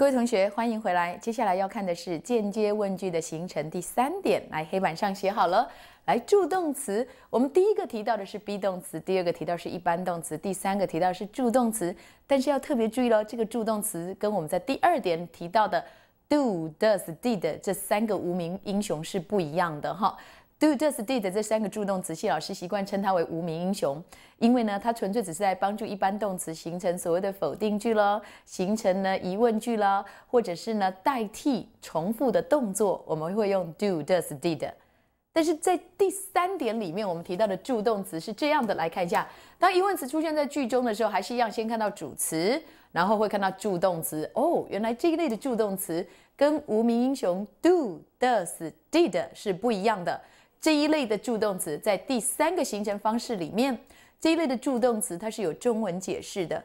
各位同学，欢迎回来。接下来要看的是间接问句的形成，第三点，来黑板上写好了。来助动词，我们第一个提到的是 be 动词，第二个提到是一般动词，第三个提到是助动词。但是要特别注意喽，这个助动词跟我们在第二点提到的 do、does、did 这三个无名英雄是不一样的哈。Do does did 这三个助动词，谢老师习惯称它为无名英雄，因为呢，它纯粹只是在帮助一般动词形成所谓的否定句喽，形成呢疑问句喽，或者是呢代替重复的动作，我们会用 do does did。但是在第三点里面，我们提到的助动词是这样的，来看一下，当疑问词出现在句中的时候，还是一样，先看到主词，然后会看到助动词。哦，原来这一类的助动词跟无名英雄 do does did 是不一样的。这一类的助动词在第三个形成方式里面，这一类的助动词它是有中文解释的。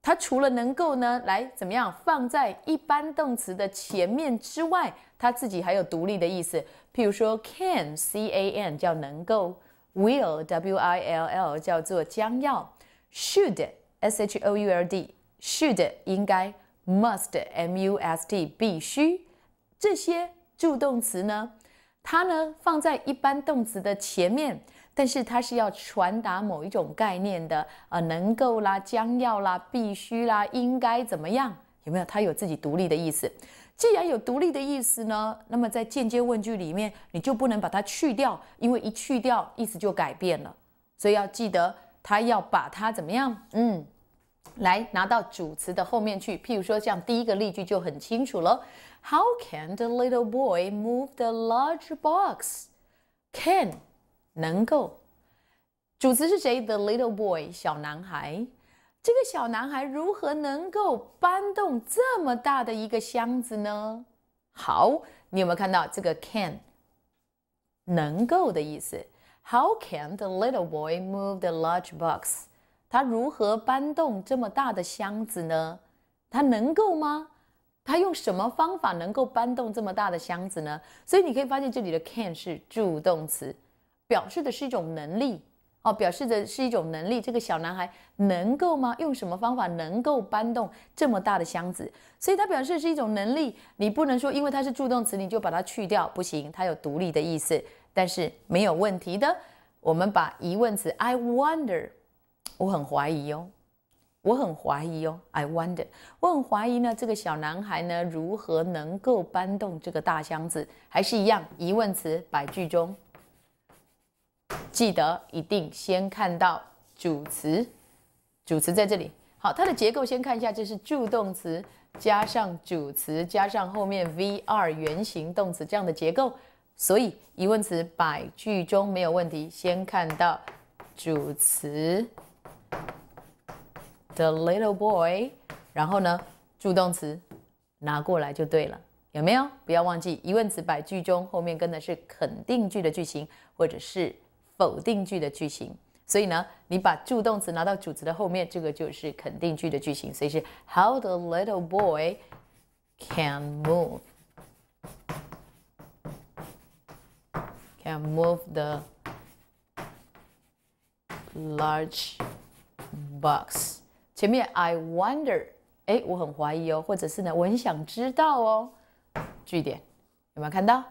它除了能够呢来怎么样放在一般动词的前面之外，它自己还有独立的意思。譬如说 can c a n 叫能够，will w i l l 叫做将要，should s h o u l d should 应该，must m u s t 必须，这些助动词呢？它呢放在一般动词的前面，但是它是要传达某一种概念的，呃，能够啦，将要啦，必须啦，应该怎么样？有没有？它有自己独立的意思。既然有独立的意思呢，那么在间接问句里面，你就不能把它去掉，因为一去掉意思就改变了。所以要记得，它要把它怎么样？嗯。来拿到主词的后面去，譬如说这样，第一个例句就很清楚了。How can the little boy move the large box? Can 能够，主词是谁？The little boy 小男孩。这个小男孩如何能够搬动这么大的一个箱子呢？好，你有没有看到这个 can 能够的意思？How can the little boy move the large box? 他如何搬动这么大的箱子呢？他能够吗？他用什么方法能够搬动这么大的箱子呢？所以你可以发现这里的 can 是助动词，表示的是一种能力哦，表示的是一种能力。这个小男孩能够吗？用什么方法能够搬动这么大的箱子？所以它表示的是一种能力。你不能说因为它是助动词你就把它去掉，不行，它有独立的意思，但是没有问题的。我们把疑问词 I wonder。我很怀疑哦，我很怀疑哦，I wonder。我很怀疑呢，这个小男孩呢，如何能够搬动这个大箱子？还是一样疑问词摆句中，记得一定先看到主词，主词在这里。好，它的结构先看一下，这是助动词加上主词加上后面 V 二原形动词这样的结构，所以疑问词摆句中没有问题。先看到主词。The little boy，然后呢，助动词拿过来就对了，有没有？不要忘记疑问词百句中后面跟的是肯定句的句型，或者是否定句的句型。所以呢，你把助动词拿到主词的后面，这个就是肯定句的句型，所以是 How the little boy can move can move the large. box 前面，I wonder，哎，我很怀疑哦，或者是呢，我很想知道哦。句点有没有看到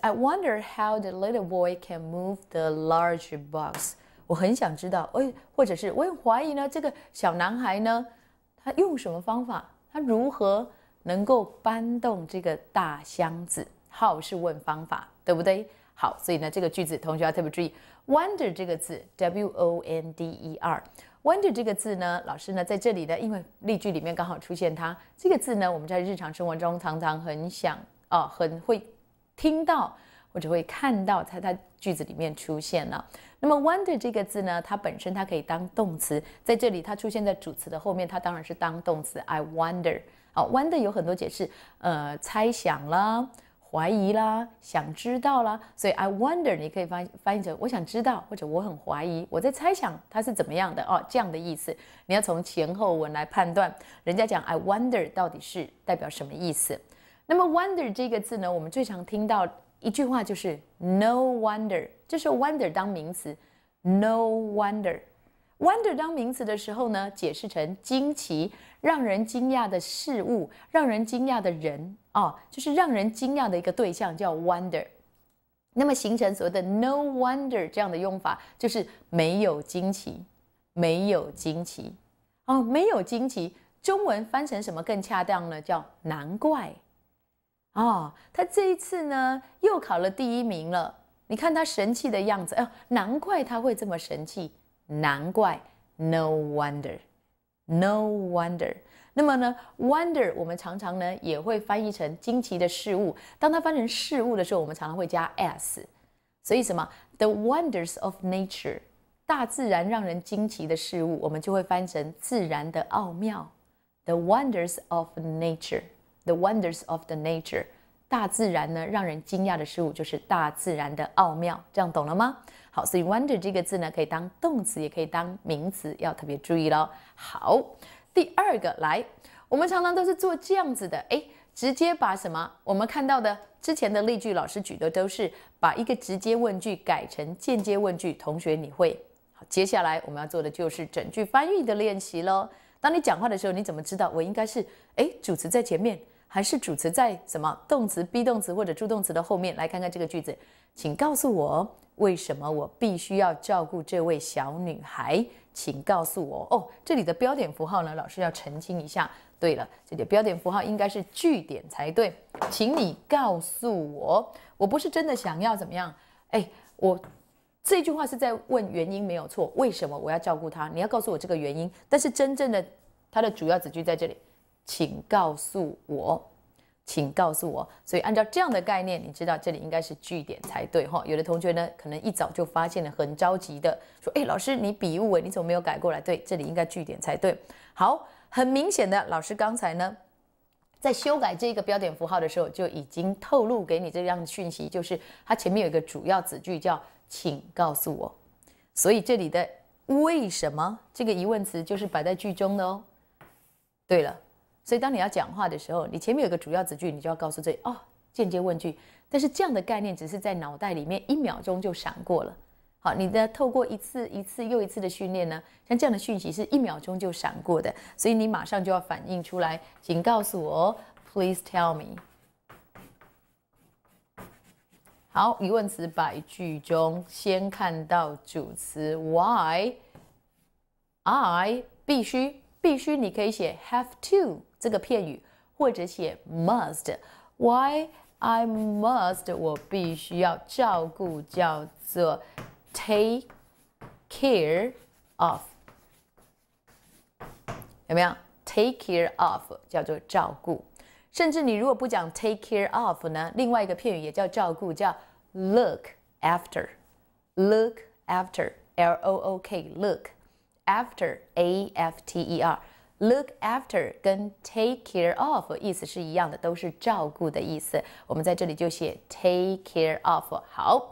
？I wonder how the little boy can move the large box。我很想知道，哎，或者是我很怀疑呢，这个小男孩呢，他用什么方法？他如何能够搬动这个大箱子？h o w 是问方法，对不对？好，所以呢，这个句子同学要特别注意，wonder 这个字，w o n d e r。Wonder 这个字呢，老师呢在这里呢，因为例句里面刚好出现它这个字呢，我们在日常生活中常常很想啊，很会听到或者会看到它它句子里面出现了。那么，wonder 这个字呢，它本身它可以当动词，在这里它出现在主词的后面，它当然是当动词。I wonder 啊，wonder 有很多解释，呃，猜想啦。怀疑啦，想知道啦，所以 I wonder 你可以翻翻译成我想知道或者我很怀疑，我在猜想它是怎么样的哦，这样的意思。你要从前后文来判断，人家讲 I wonder 到底是代表什么意思。那么 wonder 这个字呢，我们最常听到一句话就是 No wonder，就是 wonder 当名词，No wonder。wonder 当名词的时候呢，解释成惊奇，让人惊讶的事物，让人惊讶的人。哦，就是让人惊讶的一个对象叫 wonder，那么形成所谓的 no wonder 这样的用法，就是没有惊奇，没有惊奇，哦，没有惊奇。中文翻成什么更恰当呢？叫难怪。哦。他这一次呢又考了第一名了，你看他神气的样子，哦，难怪他会这么神气，难怪 no wonder，no wonder。那么呢，wonder 我们常常呢也会翻译成惊奇的事物。当它翻成事物的时候，我们常常会加 s。所以什么？The wonders of nature，大自然让人惊奇的事物，我们就会翻成自然的奥妙。The wonders of nature，the wonders of the nature，大自然呢让人惊讶的事物就是大自然的奥妙。这样懂了吗？好，所以 wonder 这个字呢可以当动词，也可以当名词，要特别注意喽。好。第二个来，我们常常都是做这样子的，哎，直接把什么我们看到的之前的例句，老师举的都是把一个直接问句改成间接问句。同学你会？好，接下来我们要做的就是整句翻译的练习喽。当你讲话的时候，你怎么知道我应该是哎主词在前面，还是主词在什么动词、be 动词或者助动词的后面？来看看这个句子。请告诉我为什么我必须要照顾这位小女孩？请告诉我哦，这里的标点符号呢？老师要澄清一下。对了，这里标点符号应该是句点才对。请你告诉我，我不是真的想要怎么样？哎，我这句话是在问原因没有错，为什么我要照顾她？你要告诉我这个原因。但是真正的它的主要子句在这里，请告诉我。请告诉我，所以按照这样的概念，你知道这里应该是句点才对哈。有的同学呢，可能一早就发现了，很着急的说：“哎，老师，你笔误诶，你怎么没有改过来？对，这里应该句点才对。”好，很明显的，老师刚才呢，在修改这个标点符号的时候，就已经透露给你这样的讯息，就是它前面有一个主要子句叫“请告诉我”，所以这里的“为什么”这个疑问词就是摆在句中的哦。对了。所以，当你要讲话的时候，你前面有个主要子句，你就要告诉自己哦，间接问句。但是这样的概念只是在脑袋里面一秒钟就闪过了。好，你的透过一次一次又一次的训练呢，像这样的讯息是一秒钟就闪过的，所以你马上就要反应出来，请告诉我，Please tell me。好，疑问词摆句中，先看到主词，Why？I 必须必须，你可以写 have to。这个片语或者写 must，why I must 我必须要照顾叫做 take care of，有没有 take care of 叫做照顾？甚至你如果不讲 take care of 呢，另外一个片语也叫照顾，叫 look after，look after，l o o k look after a f t e r。look after 跟 take care of 意思是一样的，都是照顾的意思。我们在这里就写 take care of。好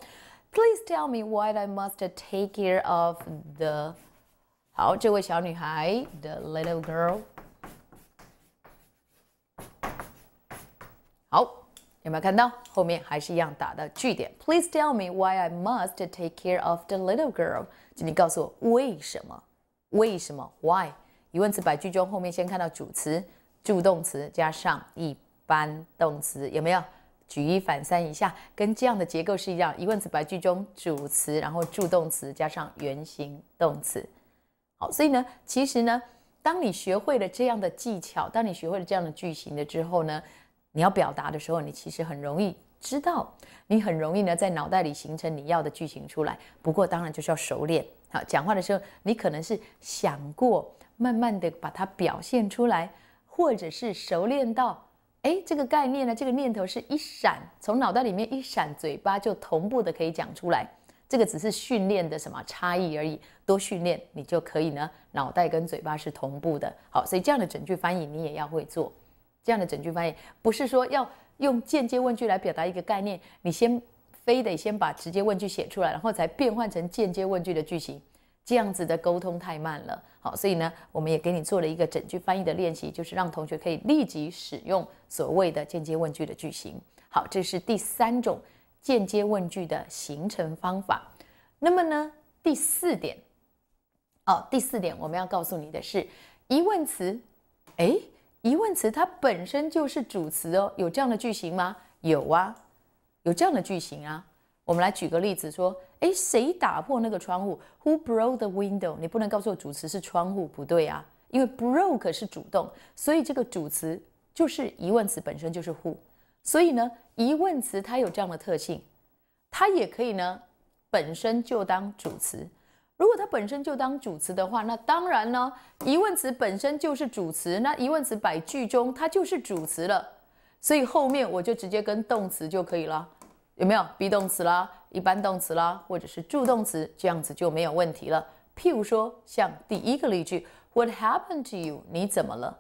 ，Please tell me why I must take care of the。好，这位小女孩，the little girl。好，有没有看到？后面还是一样打的句点。Please tell me why I must take care of the little girl。请你告诉我为什么？为什么？Why？疑问词摆句中，后面先看到主词，助动词加上一般动词，有没有？举一反三一下，跟这样的结构是一样。疑问词摆句中，主词，然后助动词加上原形动词。好，所以呢，其实呢，当你学会了这样的技巧，当你学会了这样的句型的之后呢，你要表达的时候，你其实很容易知道，你很容易呢在脑袋里形成你要的句型出来。不过当然就是要熟练。好，讲话的时候，你可能是想过。慢慢的把它表现出来，或者是熟练到，哎，这个概念呢，这个念头是一闪，从脑袋里面一闪，嘴巴就同步的可以讲出来。这个只是训练的什么差异而已，多训练你就可以呢，脑袋跟嘴巴是同步的。好，所以这样的整句翻译你也要会做。这样的整句翻译不是说要用间接问句来表达一个概念，你先非得先把直接问句写出来，然后才变换成间接问句的句型。这样子的沟通太慢了，好，所以呢，我们也给你做了一个整句翻译的练习，就是让同学可以立即使用所谓的间接问句的句型。好，这是第三种间接问句的形成方法。那么呢，第四点，哦，第四点我们要告诉你的是，疑问词，诶，疑问词它本身就是主词哦，有这样的句型吗？有啊，有这样的句型啊。我们来举个例子说，诶，谁打破那个窗户？Who broke the window？你不能告诉我主词是窗户，不对啊，因为 broke 是主动，所以这个主词就是疑问词本身就是 who，所以呢，疑问词它有这样的特性，它也可以呢本身就当主词。如果它本身就当主词的话，那当然呢，疑问词本身就是主词，那疑问词摆句中它就是主词了，所以后面我就直接跟动词就可以了。有没有 be 动词啦，一般动词啦，或者是助动词，这样子就没有问题了。譬如说，像第一个例句，What happened to you？你怎么了？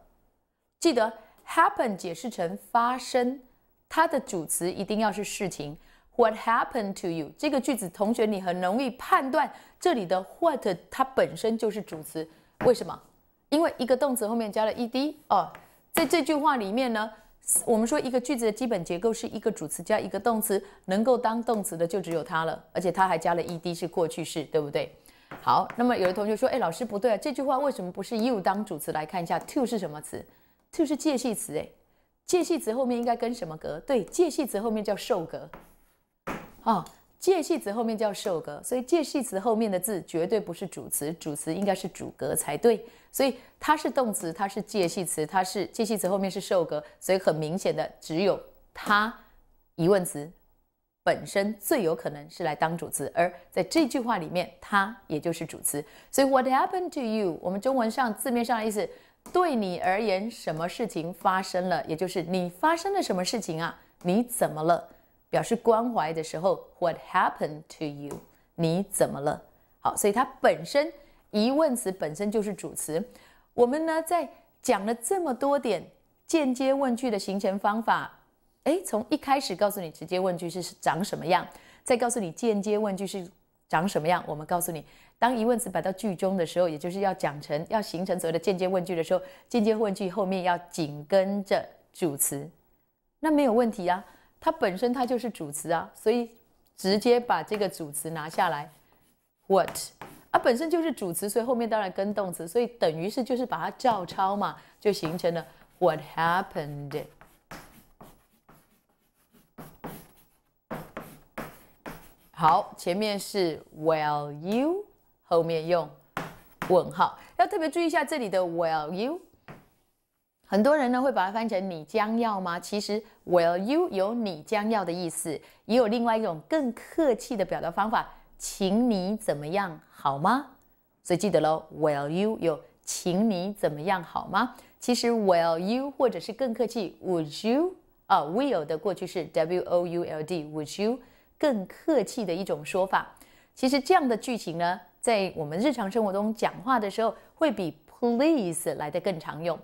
记得 happen 解释成发生，它的主词一定要是事情。What happened to you 这个句子，同学你很容易判断这里的 what 它本身就是主词，为什么？因为一个动词后面加了 e d，哦，在这句话里面呢。我们说一个句子的基本结构是一个主词加一个动词，能够当动词的就只有它了，而且它还加了 e d 是过去式，对不对？好，那么有的同学说，哎，老师不对啊，这句话为什么不是 you 当主词来看一下，to 是什么词？to 是介系词，哎，介系词后面应该跟什么格？对，介系词后面叫受格，啊。介系词后面叫受格，所以介系词后面的字绝对不是主词，主词应该是主格才对。所以它是动词，它是介系词，它是介系词后面是受格，所以很明显的只有它疑问词本身最有可能是来当主词，而在这句话里面，它也就是主词。所以 What happened to you？我们中文上字面上的意思，对你而言什么事情发生了，也就是你发生了什么事情啊？你怎么了？表示关怀的时候，What happened to you？你怎么了？好，所以它本身疑问词本身就是主词。我们呢，在讲了这么多点间接问句的形成方法，诶，从一开始告诉你直接问句是长什么样，再告诉你间接问句是长什么样。我们告诉你，当疑问词摆到句中的时候，也就是要讲成、要形成所谓的间接问句的时候，间接问句后面要紧跟着主词，那没有问题啊。它本身它就是主词啊，所以直接把这个主词拿下来，what 啊本身就是主词，所以后面当然跟动词，所以等于是就是把它照抄嘛，就形成了 what happened。好，前面是 will you，后面用问号，要特别注意一下这里的 will you，很多人呢会把它翻成你将要吗？其实。Will you 有你将要的意思，也有另外一种更客气的表达方法，请你怎么样好吗？所以记得喽，Will you 有请你怎么样好吗？其实 Will you 或者是更客气 Would you 啊，Will 的过去式 W O U L D，Would you 更客气的一种说法。其实这样的句型呢，在我们日常生活中讲话的时候，会比 Please 来的更常用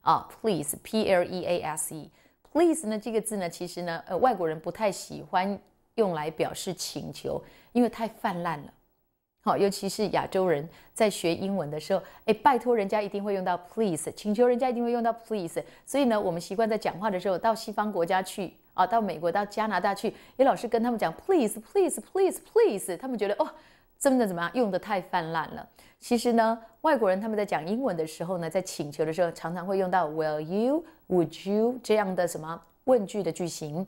啊。Please P L E A S E。Please 呢这个字呢，其实呢，呃，外国人不太喜欢用来表示请求，因为太泛滥了。好，尤其是亚洲人在学英文的时候，哎，拜托人家一定会用到 please，请求人家一定会用到 please。所以呢，我们习惯在讲话的时候，到西方国家去啊，到美国、到加拿大去，也老是跟他们讲 please，please，please，please，他们觉得哦。真的怎么样？用的太泛滥了。其实呢，外国人他们在讲英文的时候呢，在请求的时候，常常会用到 “Will you”“Would you” 这样的什么问句的句型，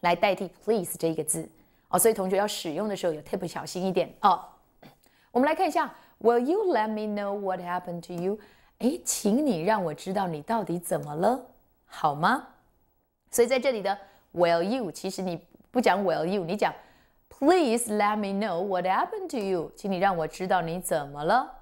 来代替 “Please” 这一个字。哦，所以同学要使用的时候有特别小心一点哦。我们来看一下：“Will you let me know what happened to you？” 诶，请你让我知道你到底怎么了，好吗？所以在这里的 “Will you” 其实你不讲 “Will you”，你讲。Please let me know what happened to you，请你让我知道你怎么了，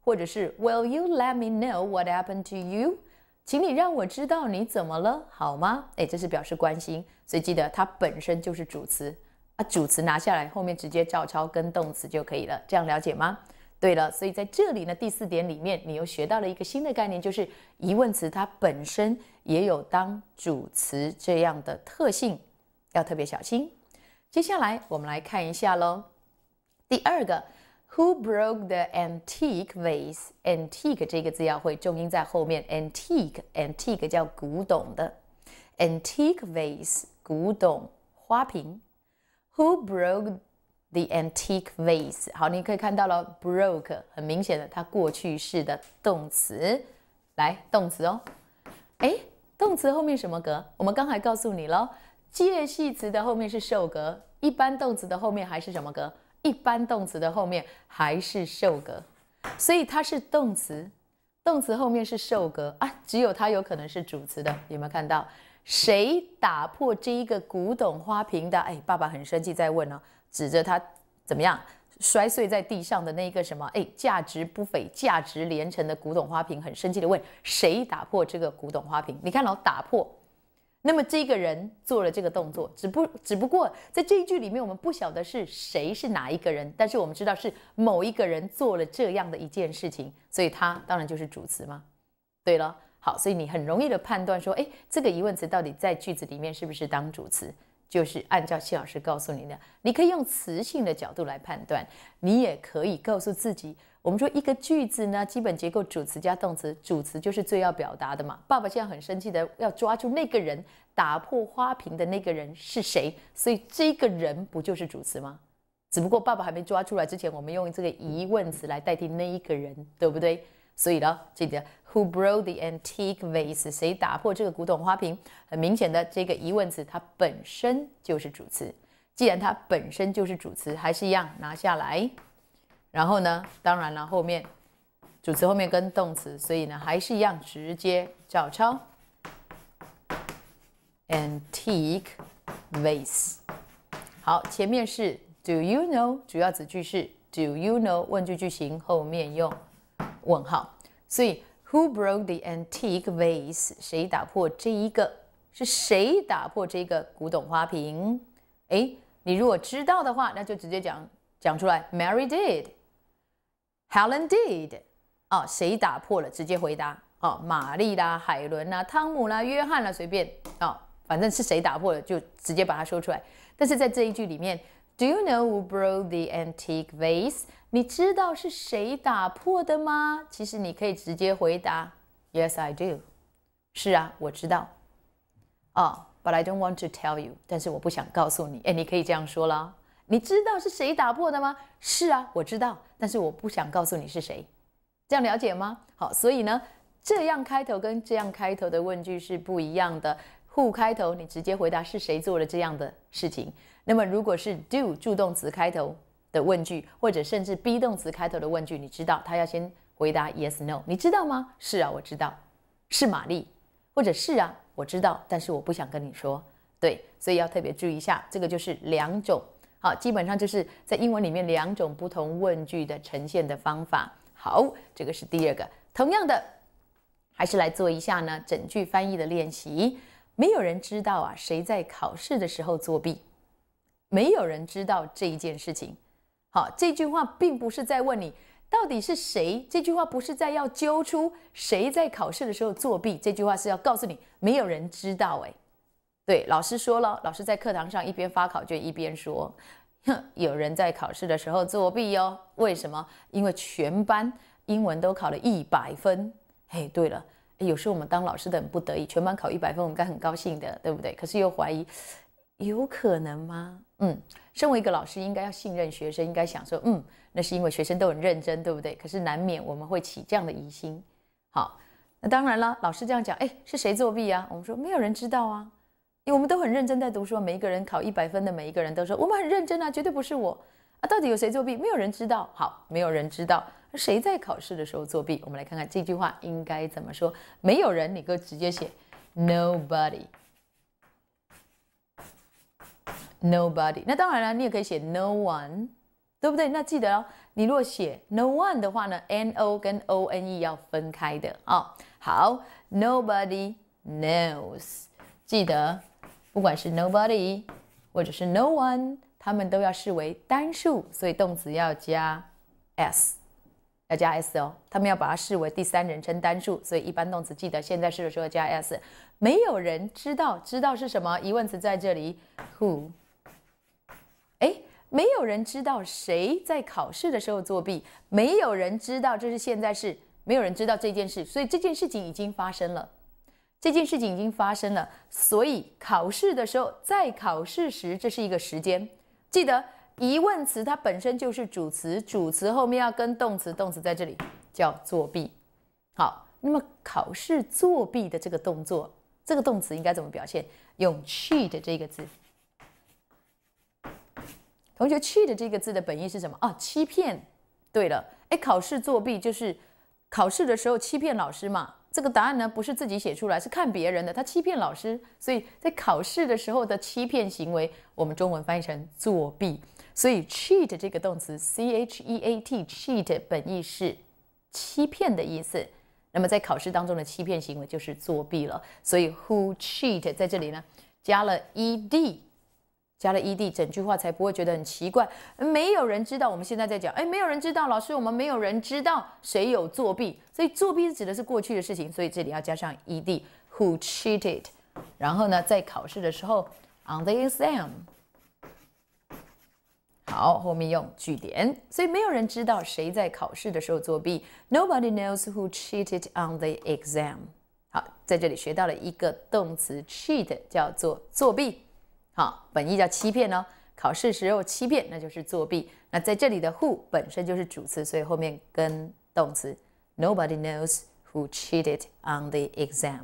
或者是 Will you let me know what happened to you，请你让我知道你怎么了，好吗？哎，这是表示关心，所以记得它本身就是主词啊，主词拿下来，后面直接照抄跟动词就可以了，这样了解吗？对了，所以在这里呢，第四点里面，你又学到了一个新的概念，就是疑问词它本身也有当主词这样的特性，要特别小心。接下来我们来看一下喽。第二个，Who broke the antique vase？Antique 这个字要会重音在后面。Antique，antique 叫古董的。Antique vase，古董花瓶。Who broke the antique vase？好，你可以看到了，broke 很明显的它过去式的动词，来动词哦。哎，动词后面什么格？我们刚才告诉你喽。介系词的后面是受格，一般动词的后面还是什么格？一般动词的后面还是受格，所以它是动词，动词后面是受格啊，只有它有可能是主词的。有没有看到？谁打破这一个古董花瓶的？哎，爸爸很生气在问呢，指着他怎么样摔碎在地上的那个什么？哎，价值不菲、价值连城的古董花瓶，很生气的问谁打破这个古董花瓶？你看老打破。那么这个人做了这个动作，只不只不过在这一句里面，我们不晓得是谁是哪一个人，但是我们知道是某一个人做了这样的一件事情，所以他当然就是主词嘛。对了，好，所以你很容易的判断说，哎，这个疑问词到底在句子里面是不是当主词，就是按照谢老师告诉你的，你可以用词性的角度来判断，你也可以告诉自己。我们说一个句子呢，基本结构主词加动词，主词就是最要表达的嘛。爸爸现在很生气的要抓住那个人，打破花瓶的那个人是谁？所以这个人不就是主词吗？只不过爸爸还没抓出来之前，我们用这个疑问词来代替那一个人，对不对？所以呢，记得 Who broke the antique vase？谁打破这个古董花瓶？很明显的，这个疑问词它本身就是主词。既然它本身就是主词，还是一样拿下来。然后呢？当然了，后面，主词后面跟动词，所以呢，还是一样，直接照抄。antique vase。好，前面是 do you know，主要子句是 do you know，问句句型，后面用问号。所以 who broke the antique vase？谁打破这一个？是谁打破这个古董花瓶？哎，你如果知道的话，那就直接讲讲出来。Mary did。Helen did，啊，谁打破了？直接回答哦，玛丽啦，海伦啦，汤姆啦，约翰啦，随便啊，反正是谁打破了就直接把它说出来。但是在这一句里面，Do you know who broke the antique vase？你知道是谁打破的吗？其实你可以直接回答，Yes, I do。是啊，我知道。啊，But I don't want to tell you。但是我不想告诉你。哎，你可以这样说啦。你知道是谁打破的吗？是啊，我知道，但是我不想告诉你是谁，这样了解吗？好，所以呢，这样开头跟这样开头的问句是不一样的。who 开头，你直接回答是谁做了这样的事情。那么，如果是 do 助动词开头的问句，或者甚至 be 动词开头的问句，你知道他要先回答 yes no，你知道吗？是啊，我知道，是玛丽，或者是啊，我知道，但是我不想跟你说。对，所以要特别注意一下，这个就是两种。好，基本上就是在英文里面两种不同问句的呈现的方法。好，这个是第二个，同样的，还是来做一下呢整句翻译的练习。没有人知道啊，谁在考试的时候作弊？没有人知道这一件事情。好，这句话并不是在问你到底是谁，这句话不是在要揪出谁在考试的时候作弊，这句话是要告诉你没有人知道。哎，对，老师说了，老师在课堂上一边发考卷一边说。有人在考试的时候作弊哟？为什么？因为全班英文都考了一百分。嘿，对了，有时候我们当老师的很不得已，全班考一百分，我们该很高兴的，对不对？可是又怀疑，有可能吗？嗯，身为一个老师，应该要信任学生，应该想说，嗯，那是因为学生都很认真，对不对？可是难免我们会起这样的疑心。好，那当然了，老师这样讲，哎，是谁作弊啊？我们说没有人知道啊。因为我们都很认真在读书，每一个人考一百分的，每一个人都说我们很认真啊，绝对不是我啊！到底有谁作弊？没有人知道。好，没有人知道谁在考试的时候作弊。我们来看看这句话应该怎么说。没有人，你可直接写 nobody，nobody。那当然了，你也可以写 no one，对不对？那记得哦，你若写 no one 的话呢，n o 跟 o n e 要分开的啊。好，nobody knows，记得。不管是 nobody 或者是 no one，他们都要视为单数，所以动词要加 s，要加 s 哦。他们要把它视为第三人称单数，所以一般动词记得现在是的时候加 s。没有人知道，知道是什么？疑问词在这里，who？哎，没有人知道谁在考试的时候作弊。没有人知道，这是现在式，没有人知道这件事，所以这件事情已经发生了。这件事情已经发生了，所以考试的时候，在考试时，这是一个时间。记得疑问词它本身就是主词，主词后面要跟动词，动词在这里叫作弊。好，那么考试作弊的这个动作，这个动词应该怎么表现？用 cheat 这个字。同学，cheat 这个字的本意是什么？哦，欺骗。对了，哎，考试作弊就是考试的时候欺骗老师嘛？这个答案呢不是自己写出来，是看别人的。他欺骗老师，所以在考试的时候的欺骗行为，我们中文翻译成作弊。所以 cheat 这个动词 c h e a t cheat 本意是欺骗的意思。那么在考试当中的欺骗行为就是作弊了。所以 who cheat 在这里呢加了 e d。加了 e d 整句话才不会觉得很奇怪。没有人知道我们现在在讲，哎，没有人知道，老师，我们没有人知道谁有作弊。所以作弊指的是过去的事情，所以这里要加上 e d who cheated。然后呢，在考试的时候 on the exam。好，后面用句点。所以没有人知道谁在考试的时候作弊。Nobody knows who cheated on the exam。好，在这里学到了一个动词 cheat，叫做作弊。好，本意叫欺骗哦。考试时候欺骗，那就是作弊。那在这里的 who 本身就是主词，所以后面跟动词。Nobody knows who cheated on the exam。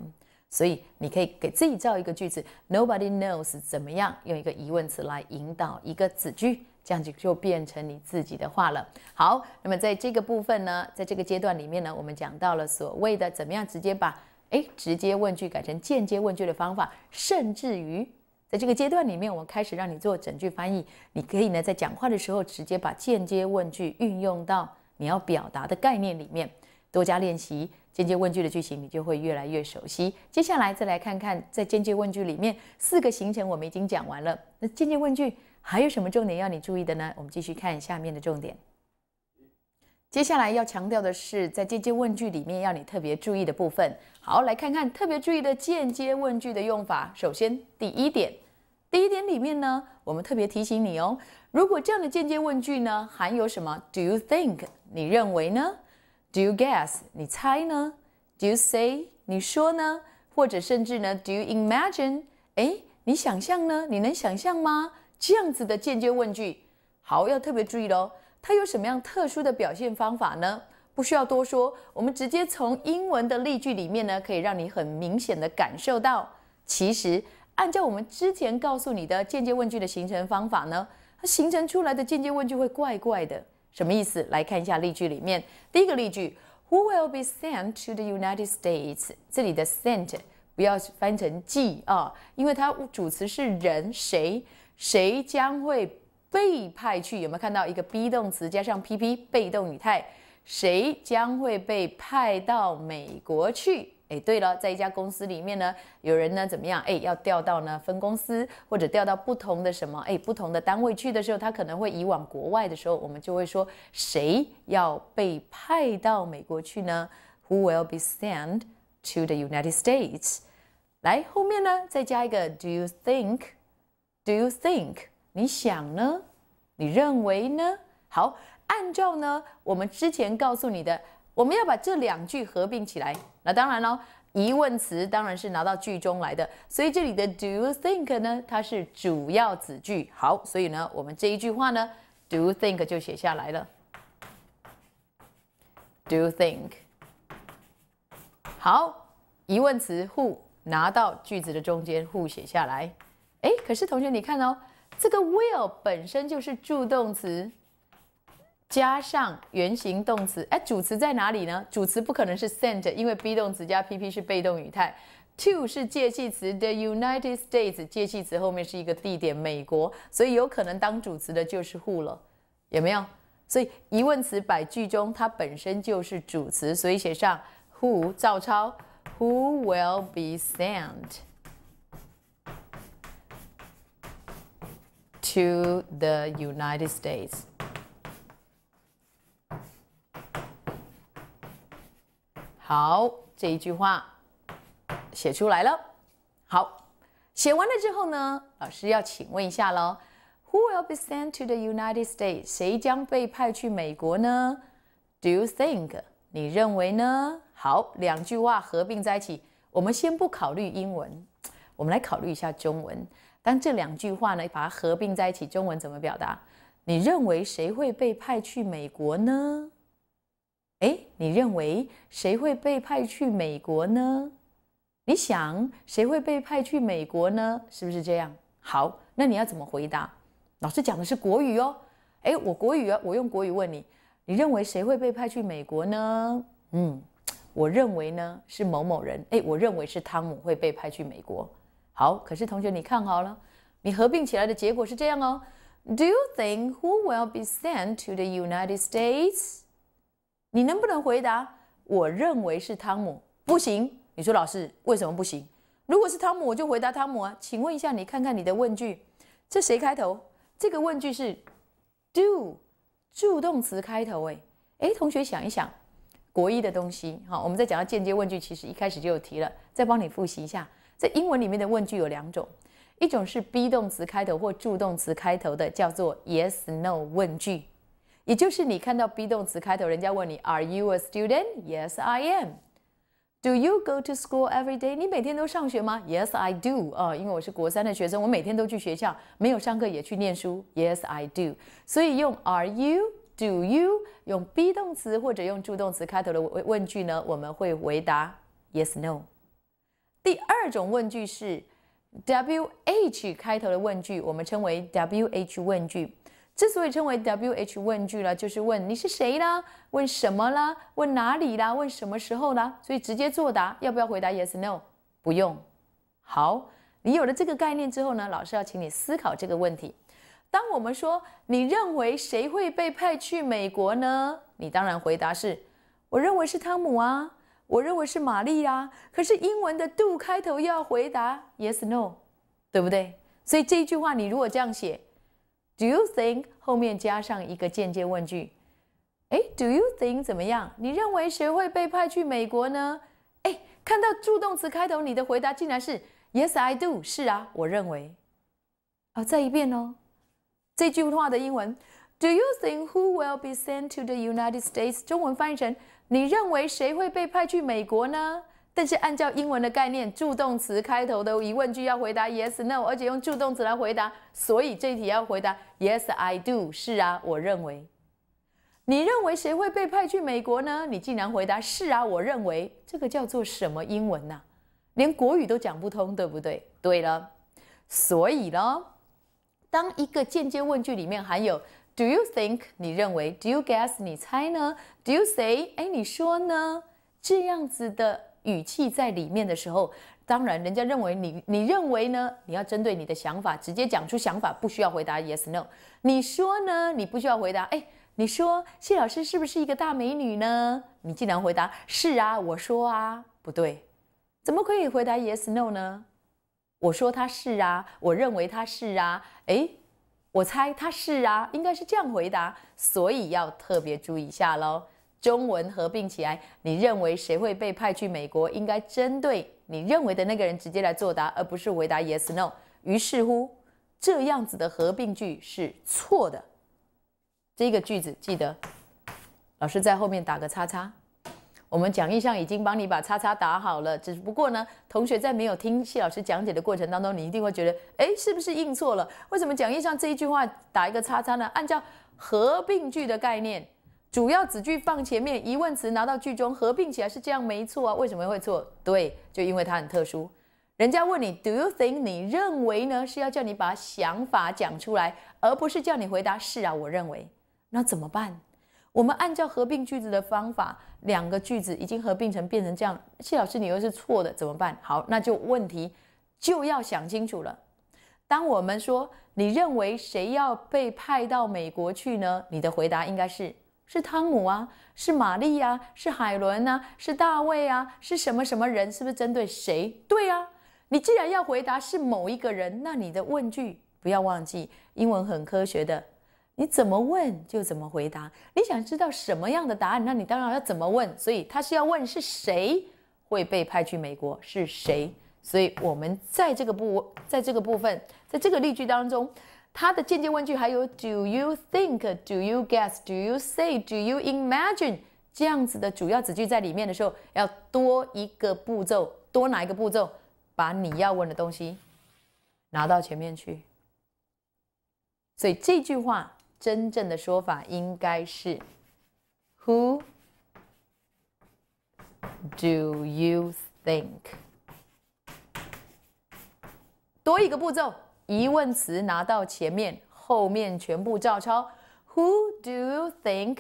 所以你可以给自己造一个句子：Nobody knows 怎么样？用一个疑问词来引导一个子句，这样子就变成你自己的话了。好，那么在这个部分呢，在这个阶段里面呢，我们讲到了所谓的怎么样直接把诶直接问句改成间接问句的方法，甚至于。在这个阶段里面，我们开始让你做整句翻译。你可以呢，在讲话的时候直接把间接问句运用到你要表达的概念里面，多加练习间接问句的句型，你就会越来越熟悉。接下来再来看看，在间接问句里面四个行程我们已经讲完了。那间接问句还有什么重点要你注意的呢？我们继续看下面的重点。接下来要强调的是，在间接问句里面要你特别注意的部分。好，来看看特别注意的间接问句的用法。首先，第一点。第一点里面呢，我们特别提醒你哦，如果这样的间接问句呢，含有什么？Do you think？你认为呢？Do you guess？你猜呢？Do you say？你说呢？或者甚至呢？Do you imagine？哎，你想象呢？你能想象吗？这样子的间接问句，好，要特别注意喽。它有什么样特殊的表现方法呢？不需要多说，我们直接从英文的例句里面呢，可以让你很明显的感受到，其实。按照我们之前告诉你的间接问句的形成方法呢，它形成出来的间接问句会怪怪的，什么意思？来看一下例句里面第一个例句，Who will be sent to the United States？这里的 sent 不要翻成寄啊，因为它主词是人谁，谁将会被派去？有没有看到一个 be 动词加上 PP 被动语态？谁将会被派到美国去？哎，对了，在一家公司里面呢，有人呢怎么样？哎，要调到呢分公司，或者调到不同的什么？哎，不同的单位去的时候，他可能会以往国外的时候，我们就会说谁要被派到美国去呢？Who will be sent to the United States？来，后面呢再加一个 Do you think？Do you think？你想呢？你认为呢？好，按照呢我们之前告诉你的。我们要把这两句合并起来，那当然喽，疑问词当然是拿到句中来的，所以这里的 do you think 呢，它是主要子句。好，所以呢，我们这一句话呢，do you think 就写下来了。do you think。好，疑问词 who 拿到句子的中间 who 写下来。哎，可是同学你看哦，这个 will 本身就是助动词。加上原形动词，哎，主词在哪里呢？主词不可能是 sent，因为 be 动词加 P P 是被动语态。to 是介词，the United States 介词后面是一个地点，美国，所以有可能当主词的就是 who 了，有没有？所以疑问词摆句中，它本身就是主词，所以写上 who，照抄，who will be sent to the United States。好，这一句话写出来了。好，写完了之后呢，老师要请问一下喽：Who will be sent to the United States？谁将被派去美国呢？Do you think？你认为呢？好，两句话合并在一起。我们先不考虑英文，我们来考虑一下中文。当这两句话呢，把它合并在一起，中文怎么表达？你认为谁会被派去美国呢？哎，你认为谁会被派去美国呢？你想谁会被派去美国呢？是不是这样？好，那你要怎么回答？老师讲的是国语哦。哎，我国语啊，我用国语问你：你认为谁会被派去美国呢？嗯，我认为呢是某某人。哎，我认为是汤姆会被派去美国。好，可是同学你看好了，你合并起来的结果是这样哦。Do you think who will be sent to the United States? 你能不能回答？我认为是汤姆，不行。你说老师为什么不行？如果是汤姆，我就回答汤姆啊。请问一下，你看看你的问句，这谁开头？这个问句是 do 助动词开头，哎哎，同学想一想，国一的东西。好，我们在讲到间接问句，其实一开始就有提了，再帮你复习一下。在英文里面的问句有两种，一种是 be 动词开头或助动词开头的，叫做 yes no 问句。也就是你看到 be 动词开头，人家问你 Are you a student? Yes, I am. Do you go to school every day? 你每天都上学吗？Yes, I do. 啊，因为我是国三的学生，我每天都去学校，没有上课也去念书。Yes, I do. 所以用 Are you? Do you? 用 be 动词或者用助动词开头的问句呢，我们会回答 Yes, No。第二种问句是 W H 开头的问句，我们称为 W H 问句。之所以称为 W H 问句了，就是问你是谁啦，问什么啦，问哪里啦，问什么时候啦，所以直接作答，要不要回答 Yes No 不用。好，你有了这个概念之后呢，老师要请你思考这个问题。当我们说你认为谁会被派去美国呢？你当然回答是，我认为是汤姆啊，我认为是玛丽啊。可是英文的 do 开头要回答 Yes No，对不对？所以这一句话你如果这样写。Do you think 后面加上一个间接问句？哎，Do you think 怎么样？你认为谁会被派去美国呢？哎，看到助动词开头，你的回答竟然是 Yes, I do。是啊，我认为。好，再一遍哦。这句话的英文 Do you think who will be sent to the United States？中文翻译成你认为谁会被派去美国呢？但是按照英文的概念，助动词开头的疑问句要回答 yes no，而且用助动词来回答，所以这一题要回答 yes I do。是啊，我认为。你认为谁会被派去美国呢？你竟然回答是啊，我认为。这个叫做什么英文呐？连国语都讲不通，对不对？对了，所以呢，当一个间接问句里面含有 do you think 你认为，do you guess 你猜呢，do you say 哎你说呢，这样子的。语气在里面的时候，当然人家认为你，你认为呢？你要针对你的想法直接讲出想法，不需要回答 yes no。你说呢？你不需要回答。哎，你说谢老师是不是一个大美女呢？你竟然回答是啊，我说啊，不对，怎么可以回答 yes no 呢？我说她是啊，我认为她是啊，哎，我猜她是啊，应该是这样回答，所以要特别注意一下喽。中文合并起来，你认为谁会被派去美国？应该针对你认为的那个人直接来作答，而不是回答 yes no。于是乎，这样子的合并句是错的。这个句子记得，老师在后面打个叉叉。我们讲义上已经帮你把叉叉打好了。只不过呢，同学在没有听谢老师讲解的过程当中，你一定会觉得，哎，是不是印错了？为什么讲义上这一句话打一个叉叉呢？按照合并句的概念。主要子句放前面，疑问词拿到句中合并起来是这样，没错啊？为什么会错？对，就因为它很特殊。人家问你，Do you think 你认为呢？是要叫你把想法讲出来，而不是叫你回答是啊，我认为。那怎么办？我们按照合并句子的方法，两个句子已经合并成变成这样。谢老师，你又是错的，怎么办？好，那就问题就要想清楚了。当我们说你认为谁要被派到美国去呢？你的回答应该是。是汤姆啊，是玛丽啊，是海伦啊，是大卫啊，是什么什么人？是不是针对谁？对呀，你既然要回答是某一个人，那你的问句不要忘记，英文很科学的，你怎么问就怎么回答。你想知道什么样的答案，那你当然要怎么问。所以他是要问是谁会被派去美国？是谁？所以我们在这个部，在这个部分，在这个例句当中。它的间接问句还有 do you think, do you guess, do you say, do you imagine 这样子的主要子句在里面的时候，要多一个步骤，多哪一个步骤，把你要问的东西拿到前面去。所以这句话真正的说法应该是 who do you think 多一个步骤。疑问词拿到前面，后面全部照抄。Who do you think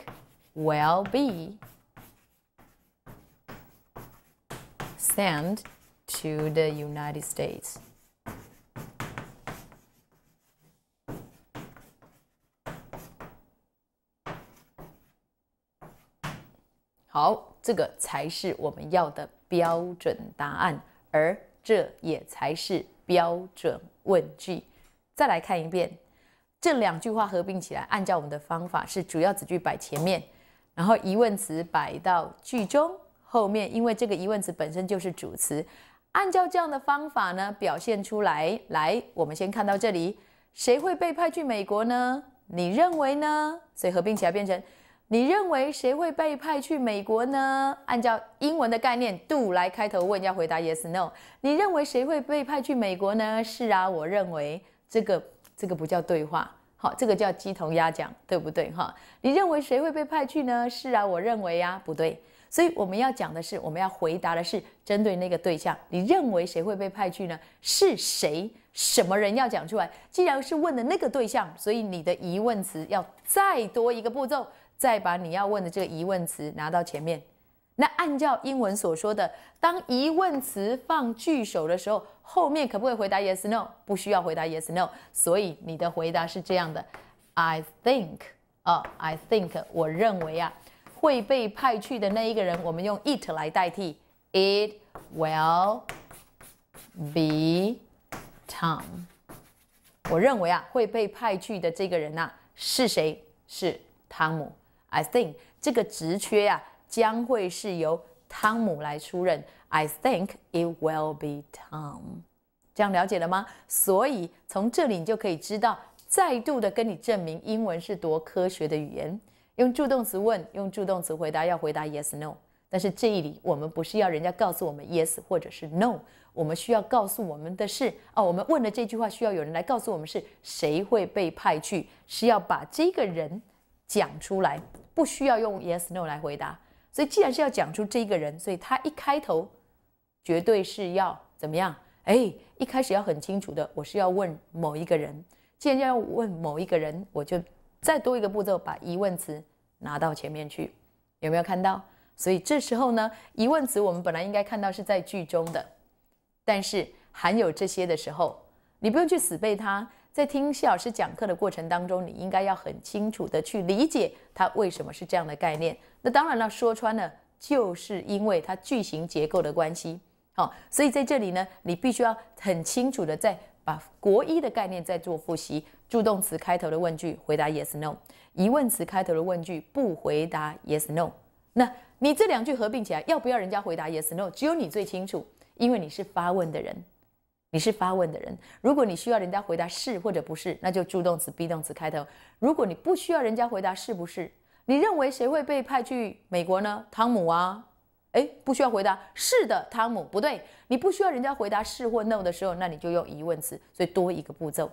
will be sent to the United States? ”好，这个才是我们要的标准答案，而这也才是标准问句，再来看一遍这两句话合并起来，按照我们的方法是主要子句摆前面，然后疑问词摆到句中后面，因为这个疑问词本身就是主词。按照这样的方法呢，表现出来。来，我们先看到这里，谁会被派去美国呢？你认为呢？所以合并起来变成。你认为谁会被派去美国呢？按照英文的概念，do 来开头问，要回答 yes no。你认为谁会被派去美国呢？是啊，我认为这个这个不叫对话，好，这个叫鸡同鸭讲，对不对哈？你认为谁会被派去呢？是啊，我认为呀，不对。所以我们要讲的是，我们要回答的是针对那个对象。你认为谁会被派去呢？是谁？什么人要讲出来？既然是问的那个对象，所以你的疑问词要再多一个步骤。再把你要问的这个疑问词拿到前面。那按照英文所说的，当疑问词放句首的时候，后面可不可以回答 yes no？不需要回答 yes no。所以你的回答是这样的：I think 啊，I think 我认为啊，会被派去的那一个人，我们用 it 来代替。It will be Tom。我认为啊，会被派去的这个人呐，是谁？是汤姆。I think 这个职缺呀将会是由汤姆来出任。I think it will be Tom。这样了解了吗？所以从这里你就可以知道，再度的跟你证明英文是多科学的语言。用助动词问，用助动词回答，要回答 yes no。但是这里我们不是要人家告诉我们 yes 或者是 no，我们需要告诉我们的是，哦，我们问的这句话需要有人来告诉我们是谁会被派去，是要把这个人讲出来。不需要用 yes no 来回答，所以既然是要讲出这一个人，所以他一开头，绝对是要怎么样？哎，一开始要很清楚的，我是要问某一个人。既然要问某一个人，我就再多一个步骤，把疑问词拿到前面去，有没有看到？所以这时候呢，疑问词我们本来应该看到是在句中的，但是含有这些的时候，你不用去死背它。在听谢老师讲课的过程当中，你应该要很清楚的去理解它为什么是这样的概念。那当然了，说穿了就是因为它句型结构的关系。好，所以在这里呢，你必须要很清楚的在把国一的概念再做复习。助动词开头的问句回答 yes no，疑问词开头的问句不回答 yes no。那你这两句合并起来，要不要人家回答 yes no？只有你最清楚，因为你是发问的人。你是发问的人，如果你需要人家回答是或者不是，那就助动词 be 动词开头。如果你不需要人家回答是，不是，你认为谁会被派去美国呢？汤姆啊，哎，不需要回答，是的，汤姆，不对，你不需要人家回答是或 no 的时候，那你就用疑问词，所以多一个步骤，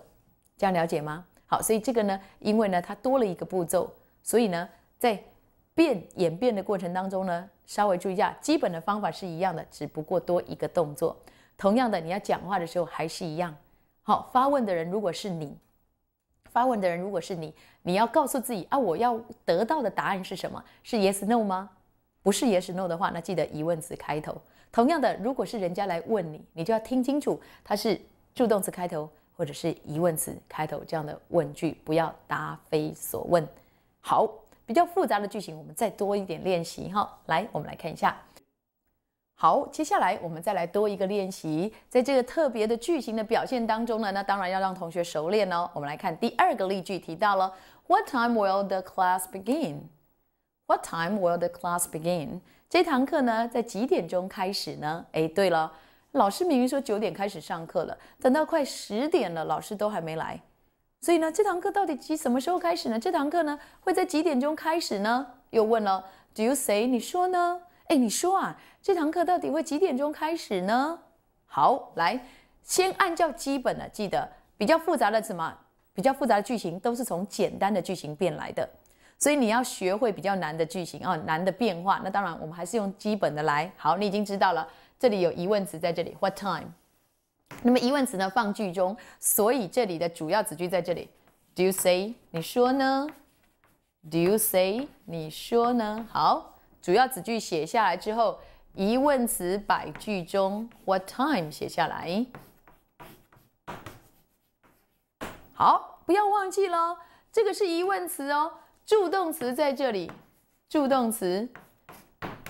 这样了解吗？好，所以这个呢，因为呢，它多了一个步骤，所以呢，在变演变的过程当中呢，稍微注意一下，基本的方法是一样的，只不过多一个动作。同样的，你要讲话的时候还是一样。好，发问的人如果是你，发问的人如果是你，你要告诉自己啊，我要得到的答案是什么？是 yes no 吗？不是 yes no 的话，那记得疑问词开头。同样的，如果是人家来问你，你就要听清楚，它是助动词开头或者是疑问词开头这样的问句，不要答非所问。好，比较复杂的句型，我们再多一点练习哈。来，我们来看一下。好，接下来我们再来多一个练习，在这个特别的句型的表现当中呢，那当然要让同学熟练哦。我们来看第二个例句，提到了 What time will the class begin? What time will the class begin? 这堂课呢，在几点钟开始呢？哎，对了，老师明明说九点开始上课了，等到快十点了，老师都还没来，所以呢，这堂课到底几什么时候开始呢？这堂课呢，会在几点钟开始呢？又问了，Do you say？你说呢？哎，你说啊？这堂课到底会几点钟开始呢？好，来，先按照基本的，记得比较复杂的什么比较复杂的句型都是从简单的句型变来的，所以你要学会比较难的句型啊，难的变化。那当然，我们还是用基本的来。好，你已经知道了，这里有疑问词在这里，What time？那么疑问词呢放句中，所以这里的主要子句在这里，Do you say？你说呢？Do you say？你说呢？好，主要子句写下来之后。疑问词百句中，What time 写下来。好，不要忘记喽，这个是疑问词哦。助动词在这里，助动词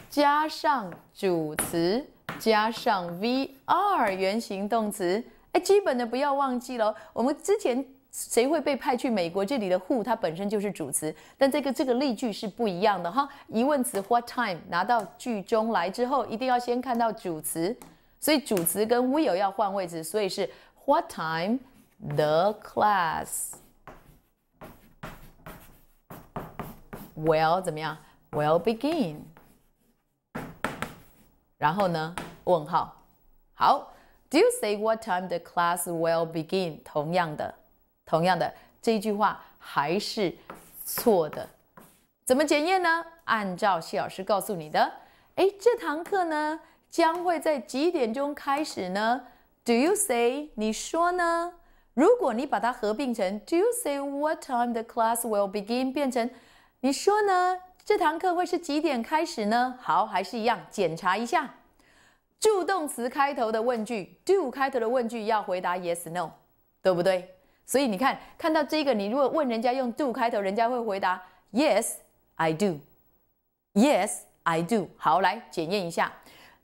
加上主词加上 V R 原形动词，哎，基本的不要忘记喽。我们之前。谁会被派去美国？这里的 who 它本身就是主词，但这个这个例句是不一样的哈。疑问词 what time 拿到句中来之后，一定要先看到主词，所以主词跟 will 要换位置，所以是 what time the class will 怎么样 will begin？然后呢？问号。好，Do you say what time the class will begin？同样的。同样的这一句话还是错的，怎么检验呢？按照谢老师告诉你的，哎，这堂课呢将会在几点钟开始呢？Do you say？你说呢？如果你把它合并成 Do you say what time the class will begin？变成你说呢？这堂课会是几点开始呢？好，还是一样，检查一下助动词开头的问句，do 开头的问句要回答 yes no，对不对？所以你看，看到这个，你如果问人家用 do 开头，人家会回答 yes I do，yes I do。好，来检验一下，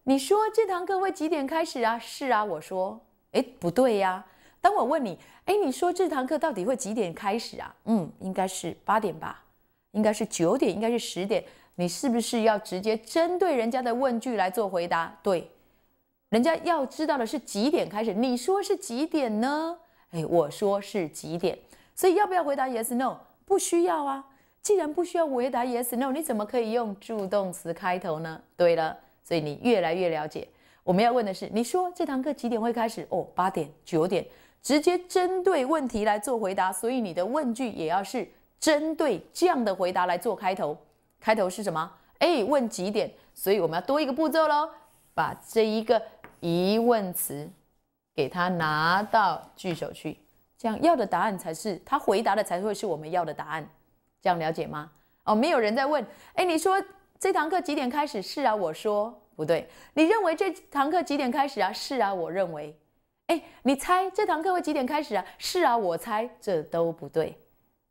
你说这堂课会几点开始啊？是啊，我说，哎，不对呀。当我问你，哎，你说这堂课到底会几点开始啊？嗯，应该是八点吧，应该是九点，应该是十点。你是不是要直接针对人家的问句来做回答？对，人家要知道的是几点开始，你说是几点呢？哎，我说是几点，所以要不要回答 yes no？不需要啊，既然不需要回答 yes no，你怎么可以用助动词开头呢？对了，所以你越来越了解。我们要问的是，你说这堂课几点会开始？哦，八点、九点，直接针对问题来做回答，所以你的问句也要是针对这样的回答来做开头。开头是什么？哎，问几点？所以我们要多一个步骤喽，把这一个疑问词。给他拿到句首去，这样要的答案才是他回答的，才会是我们要的答案。这样了解吗？哦，没有人在问。哎，你说这堂课几点开始？是啊，我说不对。你认为这堂课几点开始啊？是啊，我认为。哎，你猜这堂课会几点开始啊？是啊，我猜这都不对。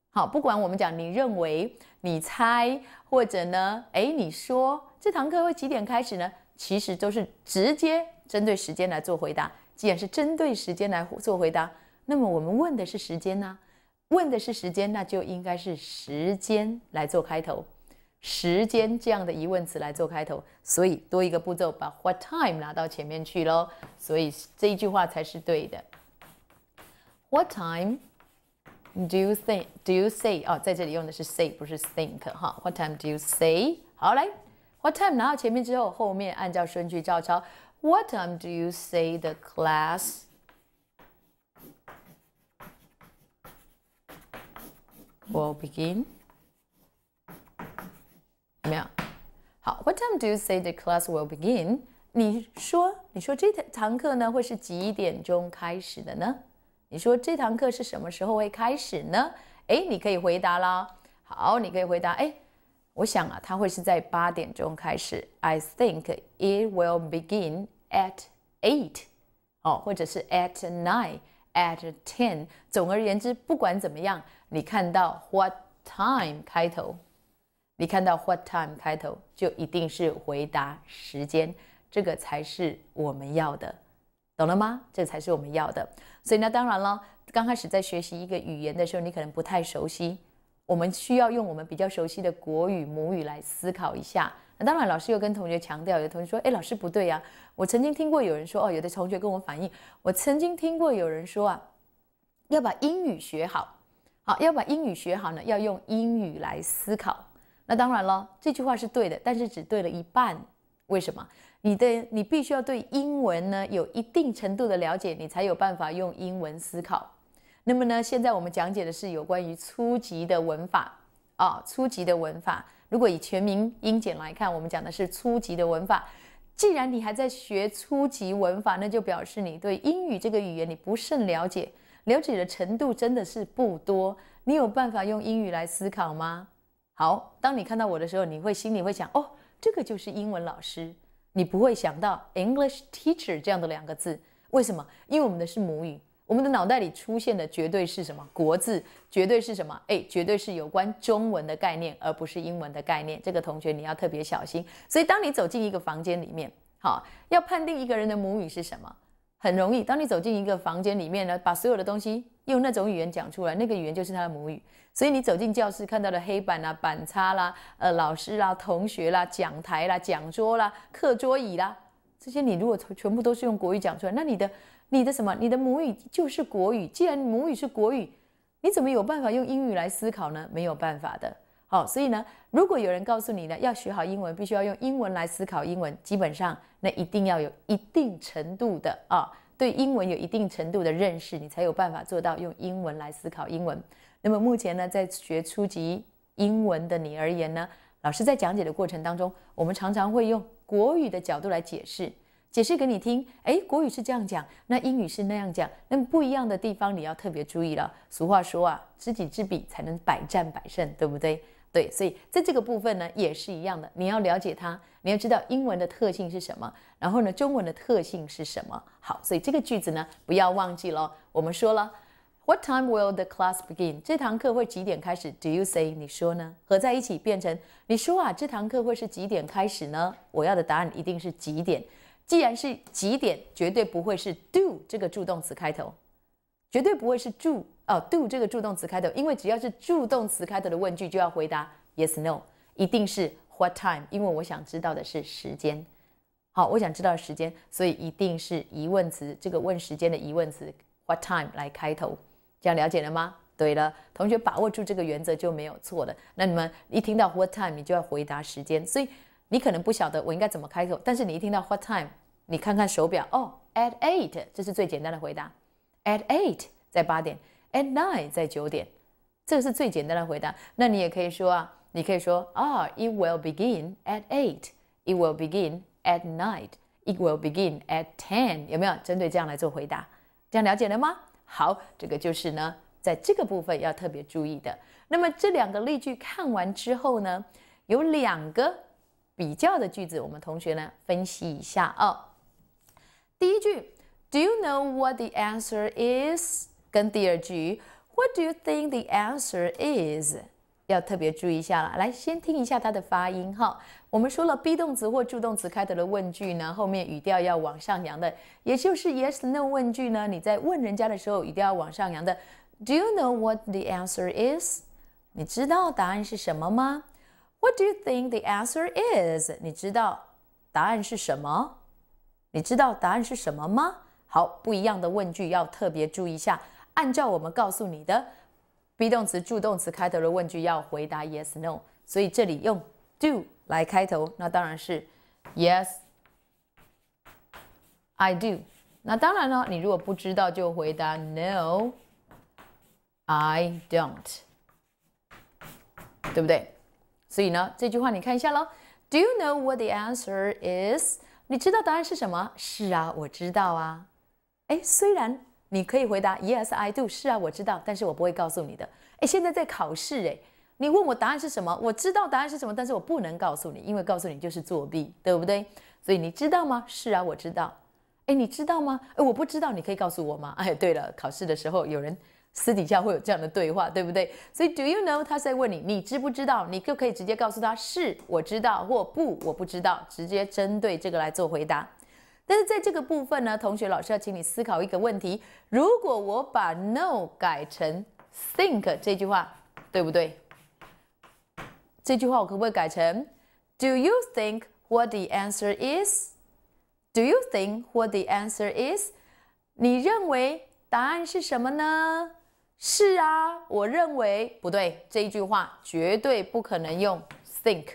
好，不管我们讲你认为、你猜，或者呢，哎，你说这堂课会几点开始呢？其实都是直接针对时间来做回答。既然是针对时间来做回答，那么我们问的是时间呢？问的是时间，那就应该是时间来做开头，时间这样的疑问词来做开头，所以多一个步骤，把 what time 拿到前面去喽。所以这一句话才是对的。What time do you think? Do you say 哦，在这里用的是 say，不是 think 哈。What time do you say？好，来，what time 拿到前面之后，后面按照顺序照抄。What time do you say the class will begin? 怎么样？好，What time do you say the class will begin？你说，你说这堂课呢会是几点钟开始的呢？你说这堂课是什么时候会开始呢？哎，你可以回答啦。好，你可以回答，哎。我想啊，它会是在八点钟开始。I think it will begin at eight，哦，或者是 at nine，at ten。总而言之，不管怎么样，你看到 what time 开头，你看到 what time 开头，就一定是回答时间，这个才是我们要的，懂了吗？这才是我们要的。所以呢，当然了，刚开始在学习一个语言的时候，你可能不太熟悉。我们需要用我们比较熟悉的国语母语来思考一下。那当然，老师又跟同学强调，有同学说：“哎，老师不对呀！”我曾经听过有人说哦，有的同学跟我反映，我曾经听过有人说啊，要把英语学好，好要把英语学好呢，要用英语来思考。那当然了，这句话是对的，但是只对了一半。为什么？你的你必须要对英文呢有一定程度的了解，你才有办法用英文思考。那么呢，现在我们讲解的是有关于初级的文法啊，初级的文法。如果以全民英检来看，我们讲的是初级的文法。既然你还在学初级文法，那就表示你对英语这个语言你不甚了解，了解的程度真的是不多。你有办法用英语来思考吗？好，当你看到我的时候，你会心里会想哦，这个就是英文老师，你不会想到 English teacher 这样的两个字，为什么？因为我们的是母语。我们的脑袋里出现的绝对是什么？国字，绝对是什么？诶，绝对是有关中文的概念，而不是英文的概念。这个同学你要特别小心。所以，当你走进一个房间里面，好，要判定一个人的母语是什么，很容易。当你走进一个房间里面呢，把所有的东西用那种语言讲出来，那个语言就是他的母语。所以，你走进教室看到的黑板啦、板擦啦、呃，老师啦、同学啦、讲台啦、讲桌啦、课桌椅啦，这些你如果全部都是用国语讲出来，那你的。你的什么？你的母语就是国语。既然母语是国语，你怎么有办法用英语来思考呢？没有办法的。好，所以呢，如果有人告诉你呢，要学好英文，必须要用英文来思考英文，基本上那一定要有一定程度的啊，对英文有一定程度的认识，你才有办法做到用英文来思考英文。那么目前呢，在学初级英文的你而言呢，老师在讲解的过程当中，我们常常会用国语的角度来解释。解释给你听，哎，国语是这样讲，那英语是那样讲，那么不一样的地方你要特别注意了。俗话说啊，知己知彼才能百战百胜，对不对？对，所以在这个部分呢也是一样的，你要了解它，你要知道英文的特性是什么，然后呢中文的特性是什么。好，所以这个句子呢不要忘记了。我们说了，What time will the class begin？这堂课会几点开始？Do you say？你说呢？合在一起变成你说啊，这堂课会是几点开始呢？我要的答案一定是几点。既然是几点，绝对不会是 do 这个助动词开头，绝对不会是 do 哦 do 这个助动词开头，因为只要是助动词开头的问句，就要回答 yes no，一定是 what time，因为我想知道的是时间。好，我想知道时间，所以一定是疑问词，这个问时间的疑问词 what time 来开头，这样了解了吗？对了，同学把握住这个原则就没有错了。那你们一听到 what time，你就要回答时间，所以。你可能不晓得我应该怎么开口，但是你一听到 what time，你看看手表哦，at eight，这是最简单的回答。at eight，在八点；at nine，在九点，这个是最简单的回答。那你也可以说啊，你可以说啊，it will begin at eight，it will begin at nine，it will begin at ten，有没有针对这样来做回答？这样了解了吗？好，这个就是呢，在这个部分要特别注意的。那么这两个例句看完之后呢，有两个。比较的句子，我们同学呢分析一下啊。第一句，Do you know what the answer is？跟第二句，What do you think the answer is？要特别注意一下了。来，先听一下它的发音哈。我们说了，be 动词或助动词开头的问句呢，后面语调要往上扬的，也就是 yes no 问句呢，你在问人家的时候一定要往上扬的。Do you know what the answer is？你知道答案是什么吗？What do you think the answer is？你知道答案是什么？你知道答案是什么吗？好，不一样的问句要特别注意一下。按照我们告诉你的，be 动词助动词开头的问句要回答 yes/no。所以这里用 do 来开头，那当然是 yes，I do。那当然呢，你如果不知道就回答 no，I don't，对不对？所以呢，这句话你看一下喽。Do you know what the answer is？你知道答案是什么？是啊，我知道啊。哎，虽然你可以回答 Yes，I do。是啊，我知道，但是我不会告诉你的。哎，现在在考试哎，你问我答案是什么？我知道答案是什么，但是我不能告诉你，因为告诉你就是作弊，对不对？所以你知道吗？是啊，我知道。哎，你知道吗？哎，我不知道，你可以告诉我吗？哎，对了，考试的时候有人。私底下会有这样的对话，对不对？所以 Do you know？他在问你，你知不知道？你就可以直接告诉他是我知道，或不我不知道，直接针对这个来做回答。但是在这个部分呢，同学，老师要请你思考一个问题：如果我把 No 改成 Think 这句话，对不对？这句话我可不可以改成 Do you think what the answer is？Do you think what the answer is？你认为答案是什么呢？是啊，我认为不对。这一句话绝对不可能用 think，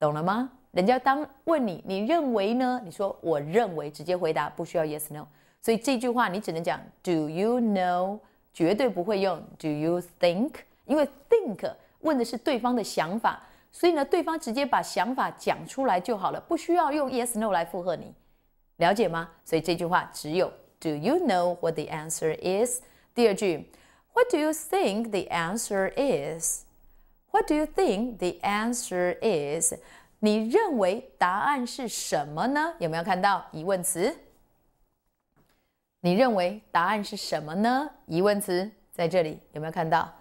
懂了吗？人家当问你，你认为呢？你说我认为，直接回答，不需要 yes no。所以这句话你只能讲 do you know，绝对不会用 do you think，因为 think 问的是对方的想法，所以呢，对方直接把想法讲出来就好了，不需要用 yes no 来附和你，了解吗？所以这句话只有 do you know what the answer is。第二句，What do you think the answer is? What do you think the answer is? 你认为答案是什么呢？有没有看到疑问词？你认为答案是什么呢？疑问词在这里有没有看到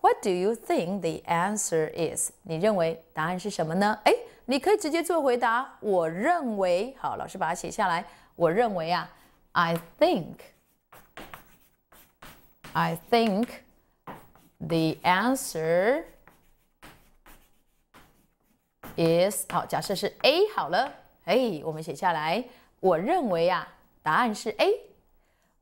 ？What do you think the answer is? 你认为答案是什么呢？哎，你可以直接做回答。我认为，好，老师把它写下来。我认为啊，I think。I think the answer is 好，假设是 A 好了，哎，我们写下来。我认为啊，答案是 A。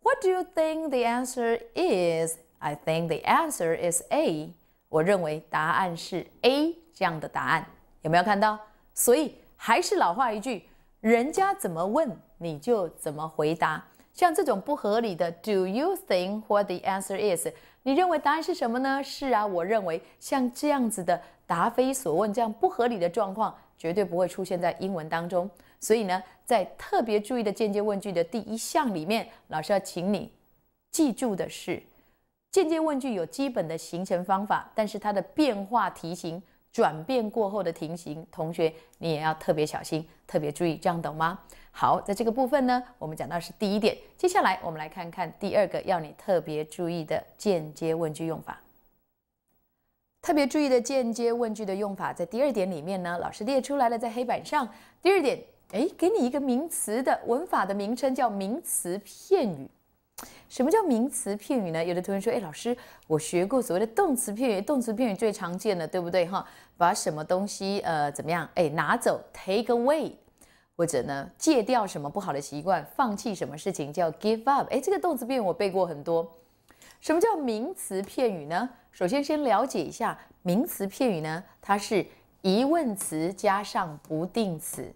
What do you think the answer is? I think the answer is A。我认为答案是 A 这样的答案，有没有看到？所以还是老话一句，人家怎么问你就怎么回答。像这种不合理的，Do you think what the answer is？你认为答案是什么呢？是啊，我认为像这样子的答非所问，这样不合理的状况绝对不会出现在英文当中。所以呢，在特别注意的间接问句的第一项里面，老师要请你记住的是，间接问句有基本的形成方法，但是它的变化题型。转变过后的停型，同学你也要特别小心，特别注意，这样懂吗？好，在这个部分呢，我们讲到是第一点，接下来我们来看看第二个要你特别注意的间接问句用法。特别注意的间接问句的用法，在第二点里面呢，老师列出来了在黑板上。第二点，哎，给你一个名词的文法的名称，叫名词片语。什么叫名词片语呢？有的同学说：“哎，老师，我学过所谓的动词片语，动词片语最常见的，对不对？哈，把什么东西呃怎么样？哎，拿走，take away，或者呢，戒掉什么不好的习惯，放弃什么事情叫 give up。哎，这个动词片语我背过很多。什么叫名词片语呢？首先先了解一下，名词片语呢，它是疑问词加上不定词。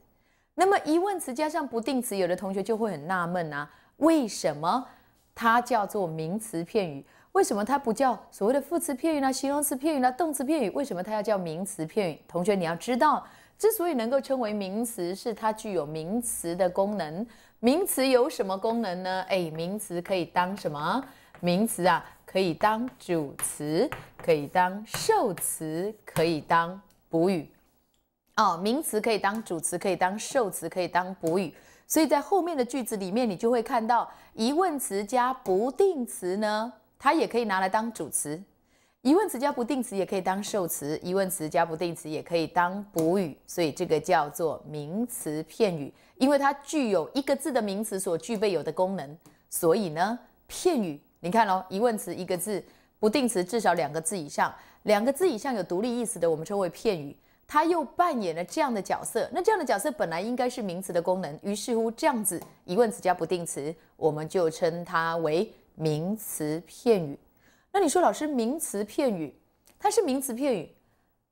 那么疑问词加上不定词，有的同学就会很纳闷啊，为什么？它叫做名词片语，为什么它不叫所谓的副词片语呢？形容词片语呢？动词片语？为什么它要叫名词片语？同学，你要知道，之所以能够称为名词，是它具有名词的功能。名词有什么功能呢？诶，名词可以当什么？名词啊，可以当主词，可以当受词，可以当补语。哦，名词可以当主词，可以当受词，可以当补语。所以在后面的句子里面，你就会看到疑问词加不定词呢，它也可以拿来当主词；疑问词加不定词也可以当受词；疑问词加不定词也可以当补语。所以这个叫做名词片语，因为它具有一个字的名词所具备有的功能。所以呢，片语你看咯，疑问词一个字，不定词至少两个字以上，两个字以上有独立意思的，我们称为片语。它又扮演了这样的角色，那这样的角色本来应该是名词的功能，于是乎这样子疑问词加不定词，我们就称它为名词片语。那你说老师，名词片语它是名词片语，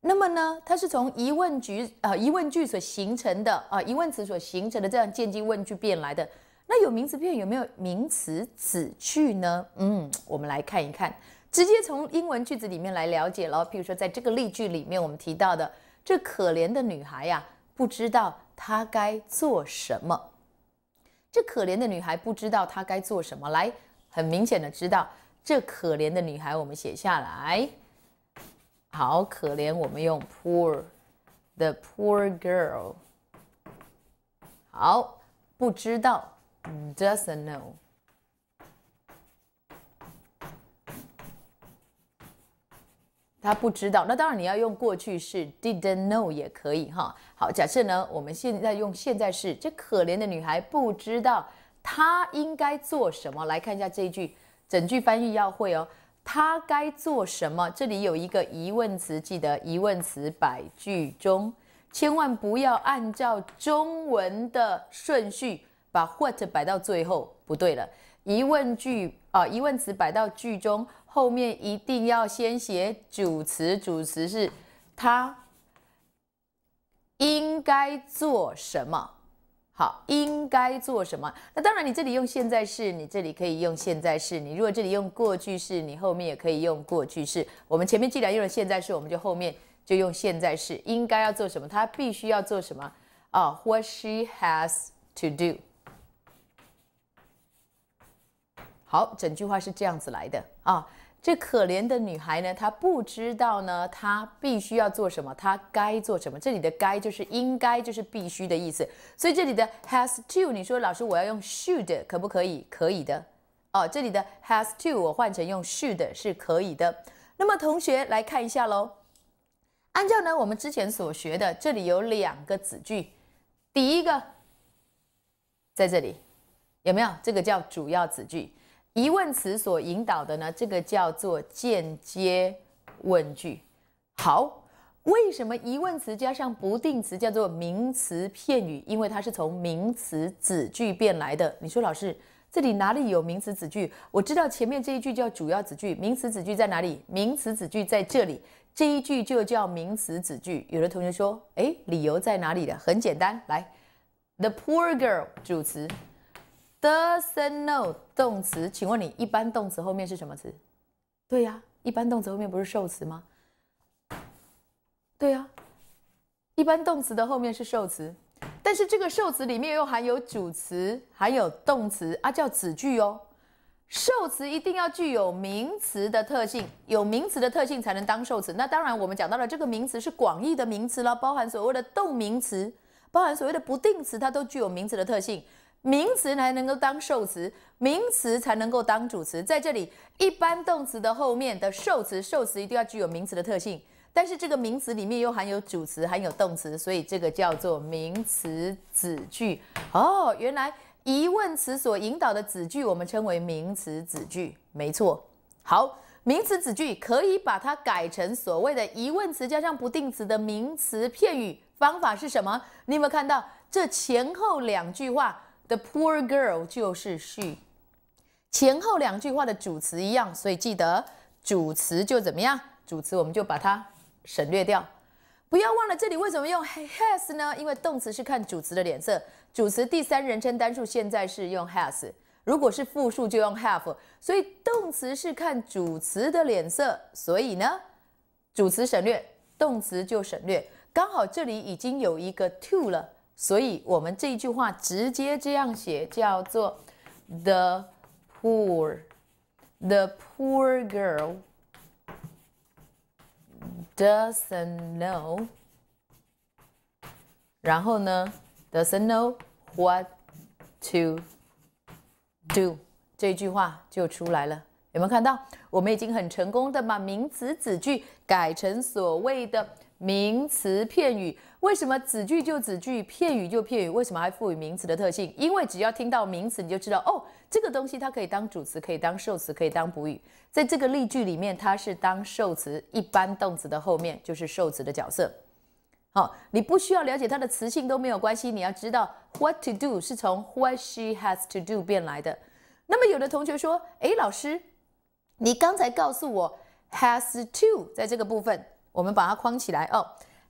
那么呢，它是从疑问句啊疑问句所形成的啊疑问词所形成的这样间接问句变来的。那有名词片语有没有名词词句呢？嗯，我们来看一看，直接从英文句子里面来了解了。譬如说在这个例句里面，我们提到的。这可怜的女孩呀，不知道她该做什么。这可怜的女孩不知道她该做什么。来，很明显的知道这可怜的女孩，我们写下来。好可怜，我们用 poor，the poor girl。好，不知道，doesn't know。他不知道，那当然你要用过去式，didn't know 也可以哈。好，假设呢，我们现在用现在式，这可怜的女孩不知道她应该做什么。来看一下这一句，整句翻译要会哦。她该做什么？这里有一个疑问词，记得疑问词摆句中，千万不要按照中文的顺序把 what 摆到最后，不对了。疑问句啊，疑问词摆到句中。后面一定要先写主词，主词是他应该做什么？好，应该做什么？那当然，你这里用现在式，你这里可以用现在式；你如果这里用过去式，你后面也可以用过去式。我们前面既然用了现在式，我们就后面就用现在式。应该要做什么？他必须要做什么啊？What she has to do。好，整句话是这样子来的。啊，这可怜的女孩呢，她不知道呢，她必须要做什么，她该做什么？这里的“该”就是应该，就是必须的意思。所以这里的 “has to”，你说老师我要用 “should” 可不可以？可以的。哦，这里的 “has to” 我换成用 “should” 是可以的。那么同学来看一下喽。按照呢我们之前所学的，这里有两个子句，第一个在这里，有没有？这个叫主要子句。疑问词所引导的呢，这个叫做间接问句。好，为什么疑问词加上不定词叫做名词片语？因为它是从名词子句变来的。你说老师，这里哪里有名词子句？我知道前面这一句叫主要子句，名词子句在哪里？名词子句在这里，这一句就叫名词子句。有的同学说，哎，理由在哪里的？很简单，来，the poor girl 主词。Doesn't know 动词？请问你一般动词后面是什么词？对呀，一般动词后面不是受词吗？对呀，一般动词的后面是受词，但是这个受词里面又含有主词，含有动词啊，叫子句哦。受词一定要具有名词的特性，有名词的特性才能当受词。那当然，我们讲到了这个名词是广义的名词了，包含所谓的动名词，包含所谓的不定词，它都具有名词的特性。名词才能够当受词，名词才能够当主词。在这里，一般动词的后面的受词，受词一定要具有名词的特性。但是这个名词里面又含有主词，含有动词，所以这个叫做名词子句。哦，原来疑问词所引导的子句，我们称为名词子句，没错。好，名词子句可以把它改成所谓的疑问词加上不定词的名词片语。方法是什么？你有没有看到这前后两句话？The poor girl 就是 she，前后两句话的主词一样，所以记得主词就怎么样？主词我们就把它省略掉，不要忘了这里为什么用 has 呢？因为动词是看主词的脸色，主词第三人称单数现在是用 has，如果是复数就用 have，所以动词是看主词的脸色，所以呢主词省略，动词就省略，刚好这里已经有一个 to 了。所以我们这一句话直接这样写，叫做 the poor, the poor girl doesn't know，然后呢，doesn't know what to do. do，这句话就出来了。有没有看到？我们已经很成功的把名词子句改成所谓的。名词片语为什么子句就子句，片语就片语？为什么还赋予名词的特性？因为只要听到名词，你就知道哦，这个东西它可以当主词，可以当受词，可以当补语。在这个例句里面，它是当受词，一般动词的后面就是受词的角色。好，你不需要了解它的词性都没有关系。你要知道 what to do 是从 what she has to do 变来的。那么有的同学说，诶，老师，你刚才告诉我 has to 在这个部分。我们把它框起来哦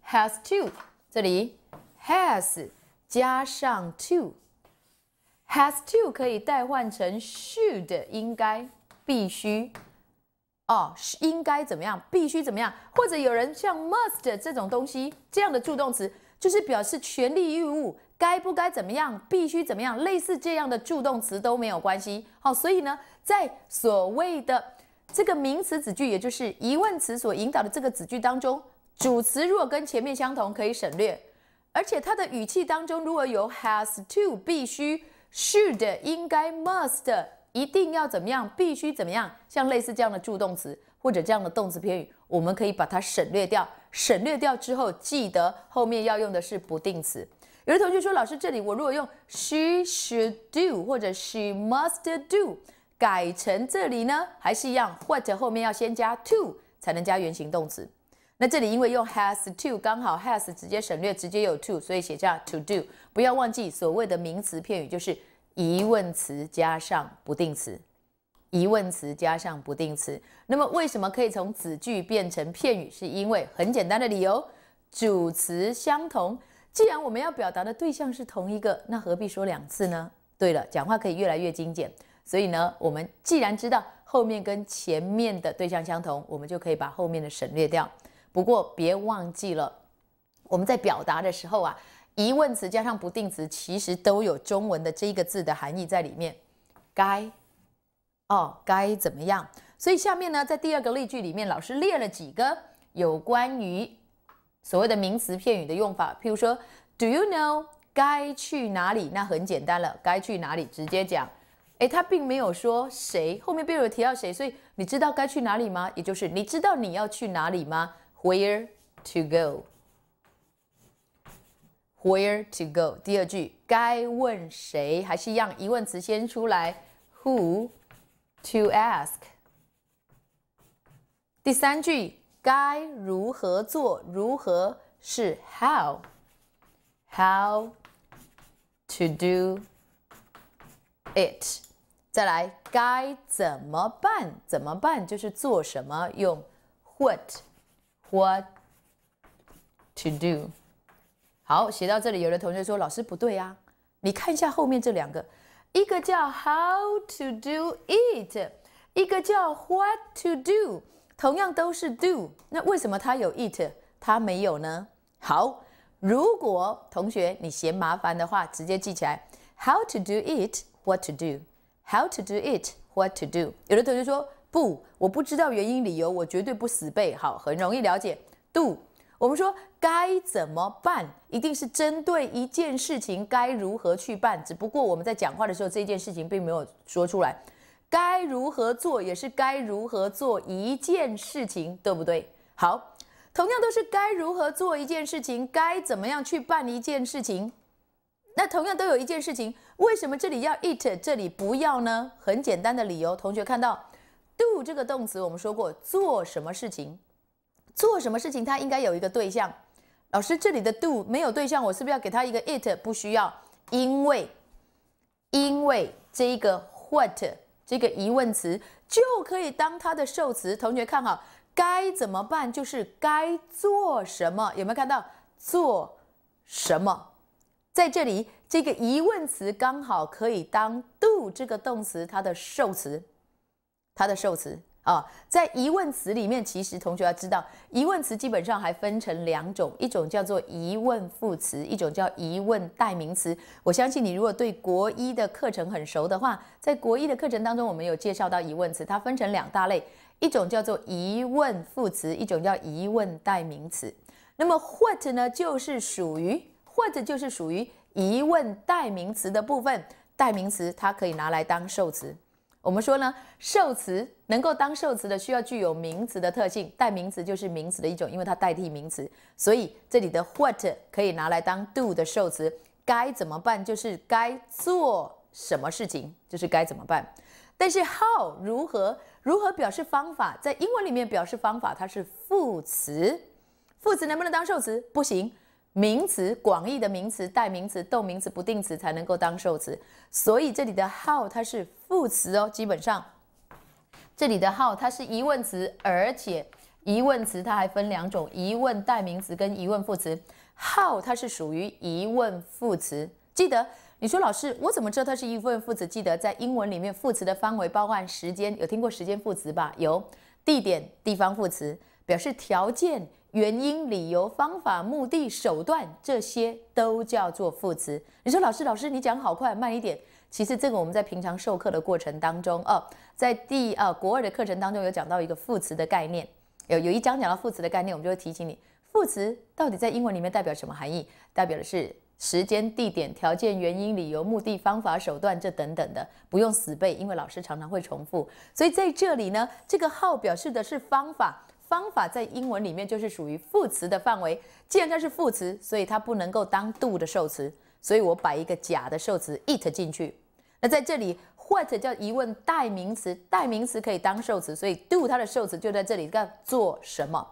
，has to，这里 has 加上 to，has to 可以代换成 should，应该必须哦，应该怎么样？必须怎么样？或者有人像 must 这种东西这样的助动词，就是表示权利义务，该不该怎么样？必须怎么样？类似这样的助动词都没有关系。好，所以呢，在所谓的。这个名词子句，也就是疑问词所引导的这个子句当中，主词如果跟前面相同，可以省略。而且它的语气当中，如果有 has to、必须、should、应该、must、一定要怎么样、必须怎么样，像类似这样的助动词或者这样的动词偏语，我们可以把它省略掉。省略掉之后，记得后面要用的是不定词。有的同学说，老师这里我如果用 she should do 或者 she must do。改成这里呢，还是一样。What 后面要先加 to 才能加原形动词。那这里因为用 has to，刚好 has 直接省略，直接有 to，所以写下 to do。不要忘记所谓的名词片语，就是疑问词加上不定词。疑问词加上不定词。那么为什么可以从子句变成片语？是因为很简单的理由，主词相同。既然我们要表达的对象是同一个，那何必说两次呢？对了，讲话可以越来越精简。所以呢，我们既然知道后面跟前面的对象相同，我们就可以把后面的省略掉。不过别忘记了，我们在表达的时候啊，疑问词加上不定词，其实都有中文的这一个字的含义在里面。该哦，该怎么样？所以下面呢，在第二个例句里面，老师列了几个有关于所谓的名词片语的用法，譬如说，Do you know？该去哪里？那很简单了，该去哪里直接讲。哎，他并没有说谁，后面并没有提到谁，所以你知道该去哪里吗？也就是你知道你要去哪里吗？Where to go? Where to go? 第二句该问谁，还是一样疑问词先出来，Who to ask？第三句该如何做，如何是 How？How how to do it。再来该怎么办？怎么办就是做什么？用 what what to do。好，写到这里，有的同学说老师不对呀。你看一下后面这两个，一个叫 how to do it，一个叫 what to do，同样都是 do，那为什么它有 it，它没有呢？好，如果同学你嫌麻烦的话，直接记起来 how to do it，what to do。How to do it? What to do? 有的同学说不，我不知道原因理由，我绝对不死背。好，很容易了解。Do，我们说该怎么办，一定是针对一件事情该如何去办。只不过我们在讲话的时候，这件事情并没有说出来。该如何做也是该如何做一件事情，对不对？好，同样都是该如何做一件事情，该怎么样去办一件事情，那同样都有一件事情。为什么这里要 it，这里不要呢？很简单的理由，同学看到 do 这个动词，我们说过做什么事情，做什么事情它应该有一个对象。老师这里的 do 没有对象，我是不是要给他一个 it？不需要，因为因为这一个 what 这个疑问词就可以当它的受词。同学看好，该怎么办？就是该做什么？有没有看到做什么？在这里，这个疑问词刚好可以当 do 这个动词它的受词，它的受词啊，在疑问词里面，其实同学要知道，疑问词基本上还分成两种，一种叫做疑问副词，一种叫疑问代名词。我相信你如果对国一的课程很熟的话，在国一的课程当中，我们有介绍到疑问词，它分成两大类，一种叫做疑问副词，一种叫疑问代名词。那么 what 呢，就是属于。或者就是属于疑问代名词的部分，代名词它可以拿来当受词。我们说呢，受词能够当受词的需要具有名词的特性，代名词就是名词的一种，因为它代替名词，所以这里的 what 可以拿来当 do 的受词。该怎么办？就是该做什么事情？就是该怎么办？但是 how 如何如何表示方法，在英文里面表示方法它是副词，副词能不能当受词？不行。名词广义的名词、代名词、动名词、不定词才能够当受词，所以这里的 how 它是副词哦。基本上，这里的 how 它是疑问词，而且疑问词它还分两种：疑问代名词跟疑问副词。how 它是属于疑问副词。记得你说老师，我怎么知道它是疑问副词？记得在英文里面副词的范围包含时间，有听过时间副词吧？有地点、地方副词表示条件。原因、理由、方法、目的、手段，这些都叫做副词。你说老师，老师你讲好快，慢一点。其实这个我们在平常授课的过程当中，哦，在第呃国外的课程当中有讲到一个副词的概念，有有一章讲到副词的概念，我们就会提醒你，副词到底在英文里面代表什么含义？代表的是时间、地点、条件、原因、理由、目的、方法、手段这等等的，不用死背，因为老师常常会重复。所以在这里呢，这个号表示的是方法。方法在英文里面就是属于副词的范围。既然它是副词，所以它不能够当 do 的受词，所以我把一个假的受词 it 进去。那在这里，what 叫疑问代名词，代名词可以当受词，所以 do 它的受词就在这里，干做什么？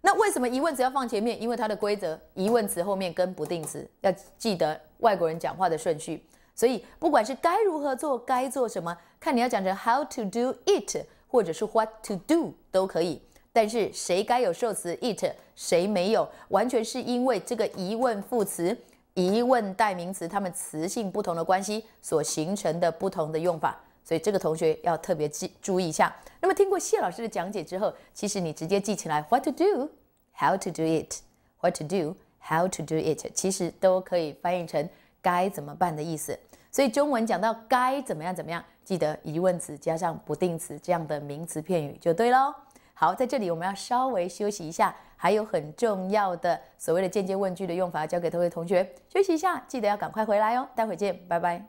那为什么疑问词要放前面？因为它的规则，疑问词后面跟不定词。要记得外国人讲话的顺序。所以不管是该如何做，该做什么，看你要讲成 how to do it，或者是 what to do 都可以。但是谁该有受词 it，谁没有，完全是因为这个疑问副词、疑问代名词它们词性不同的关系所形成的不同的用法，所以这个同学要特别记注意一下。那么听过谢老师的讲解之后，其实你直接记起来 what to do，how to do it，what to do，how to do it，其实都可以翻译成该怎么办的意思。所以中文讲到该怎么样怎么样，记得疑问词加上不定词这样的名词片语就对喽。好，在这里我们要稍微休息一下，还有很重要的所谓的间接问句的用法，交给各位同学休息一下，记得要赶快回来哦。待会见，拜拜。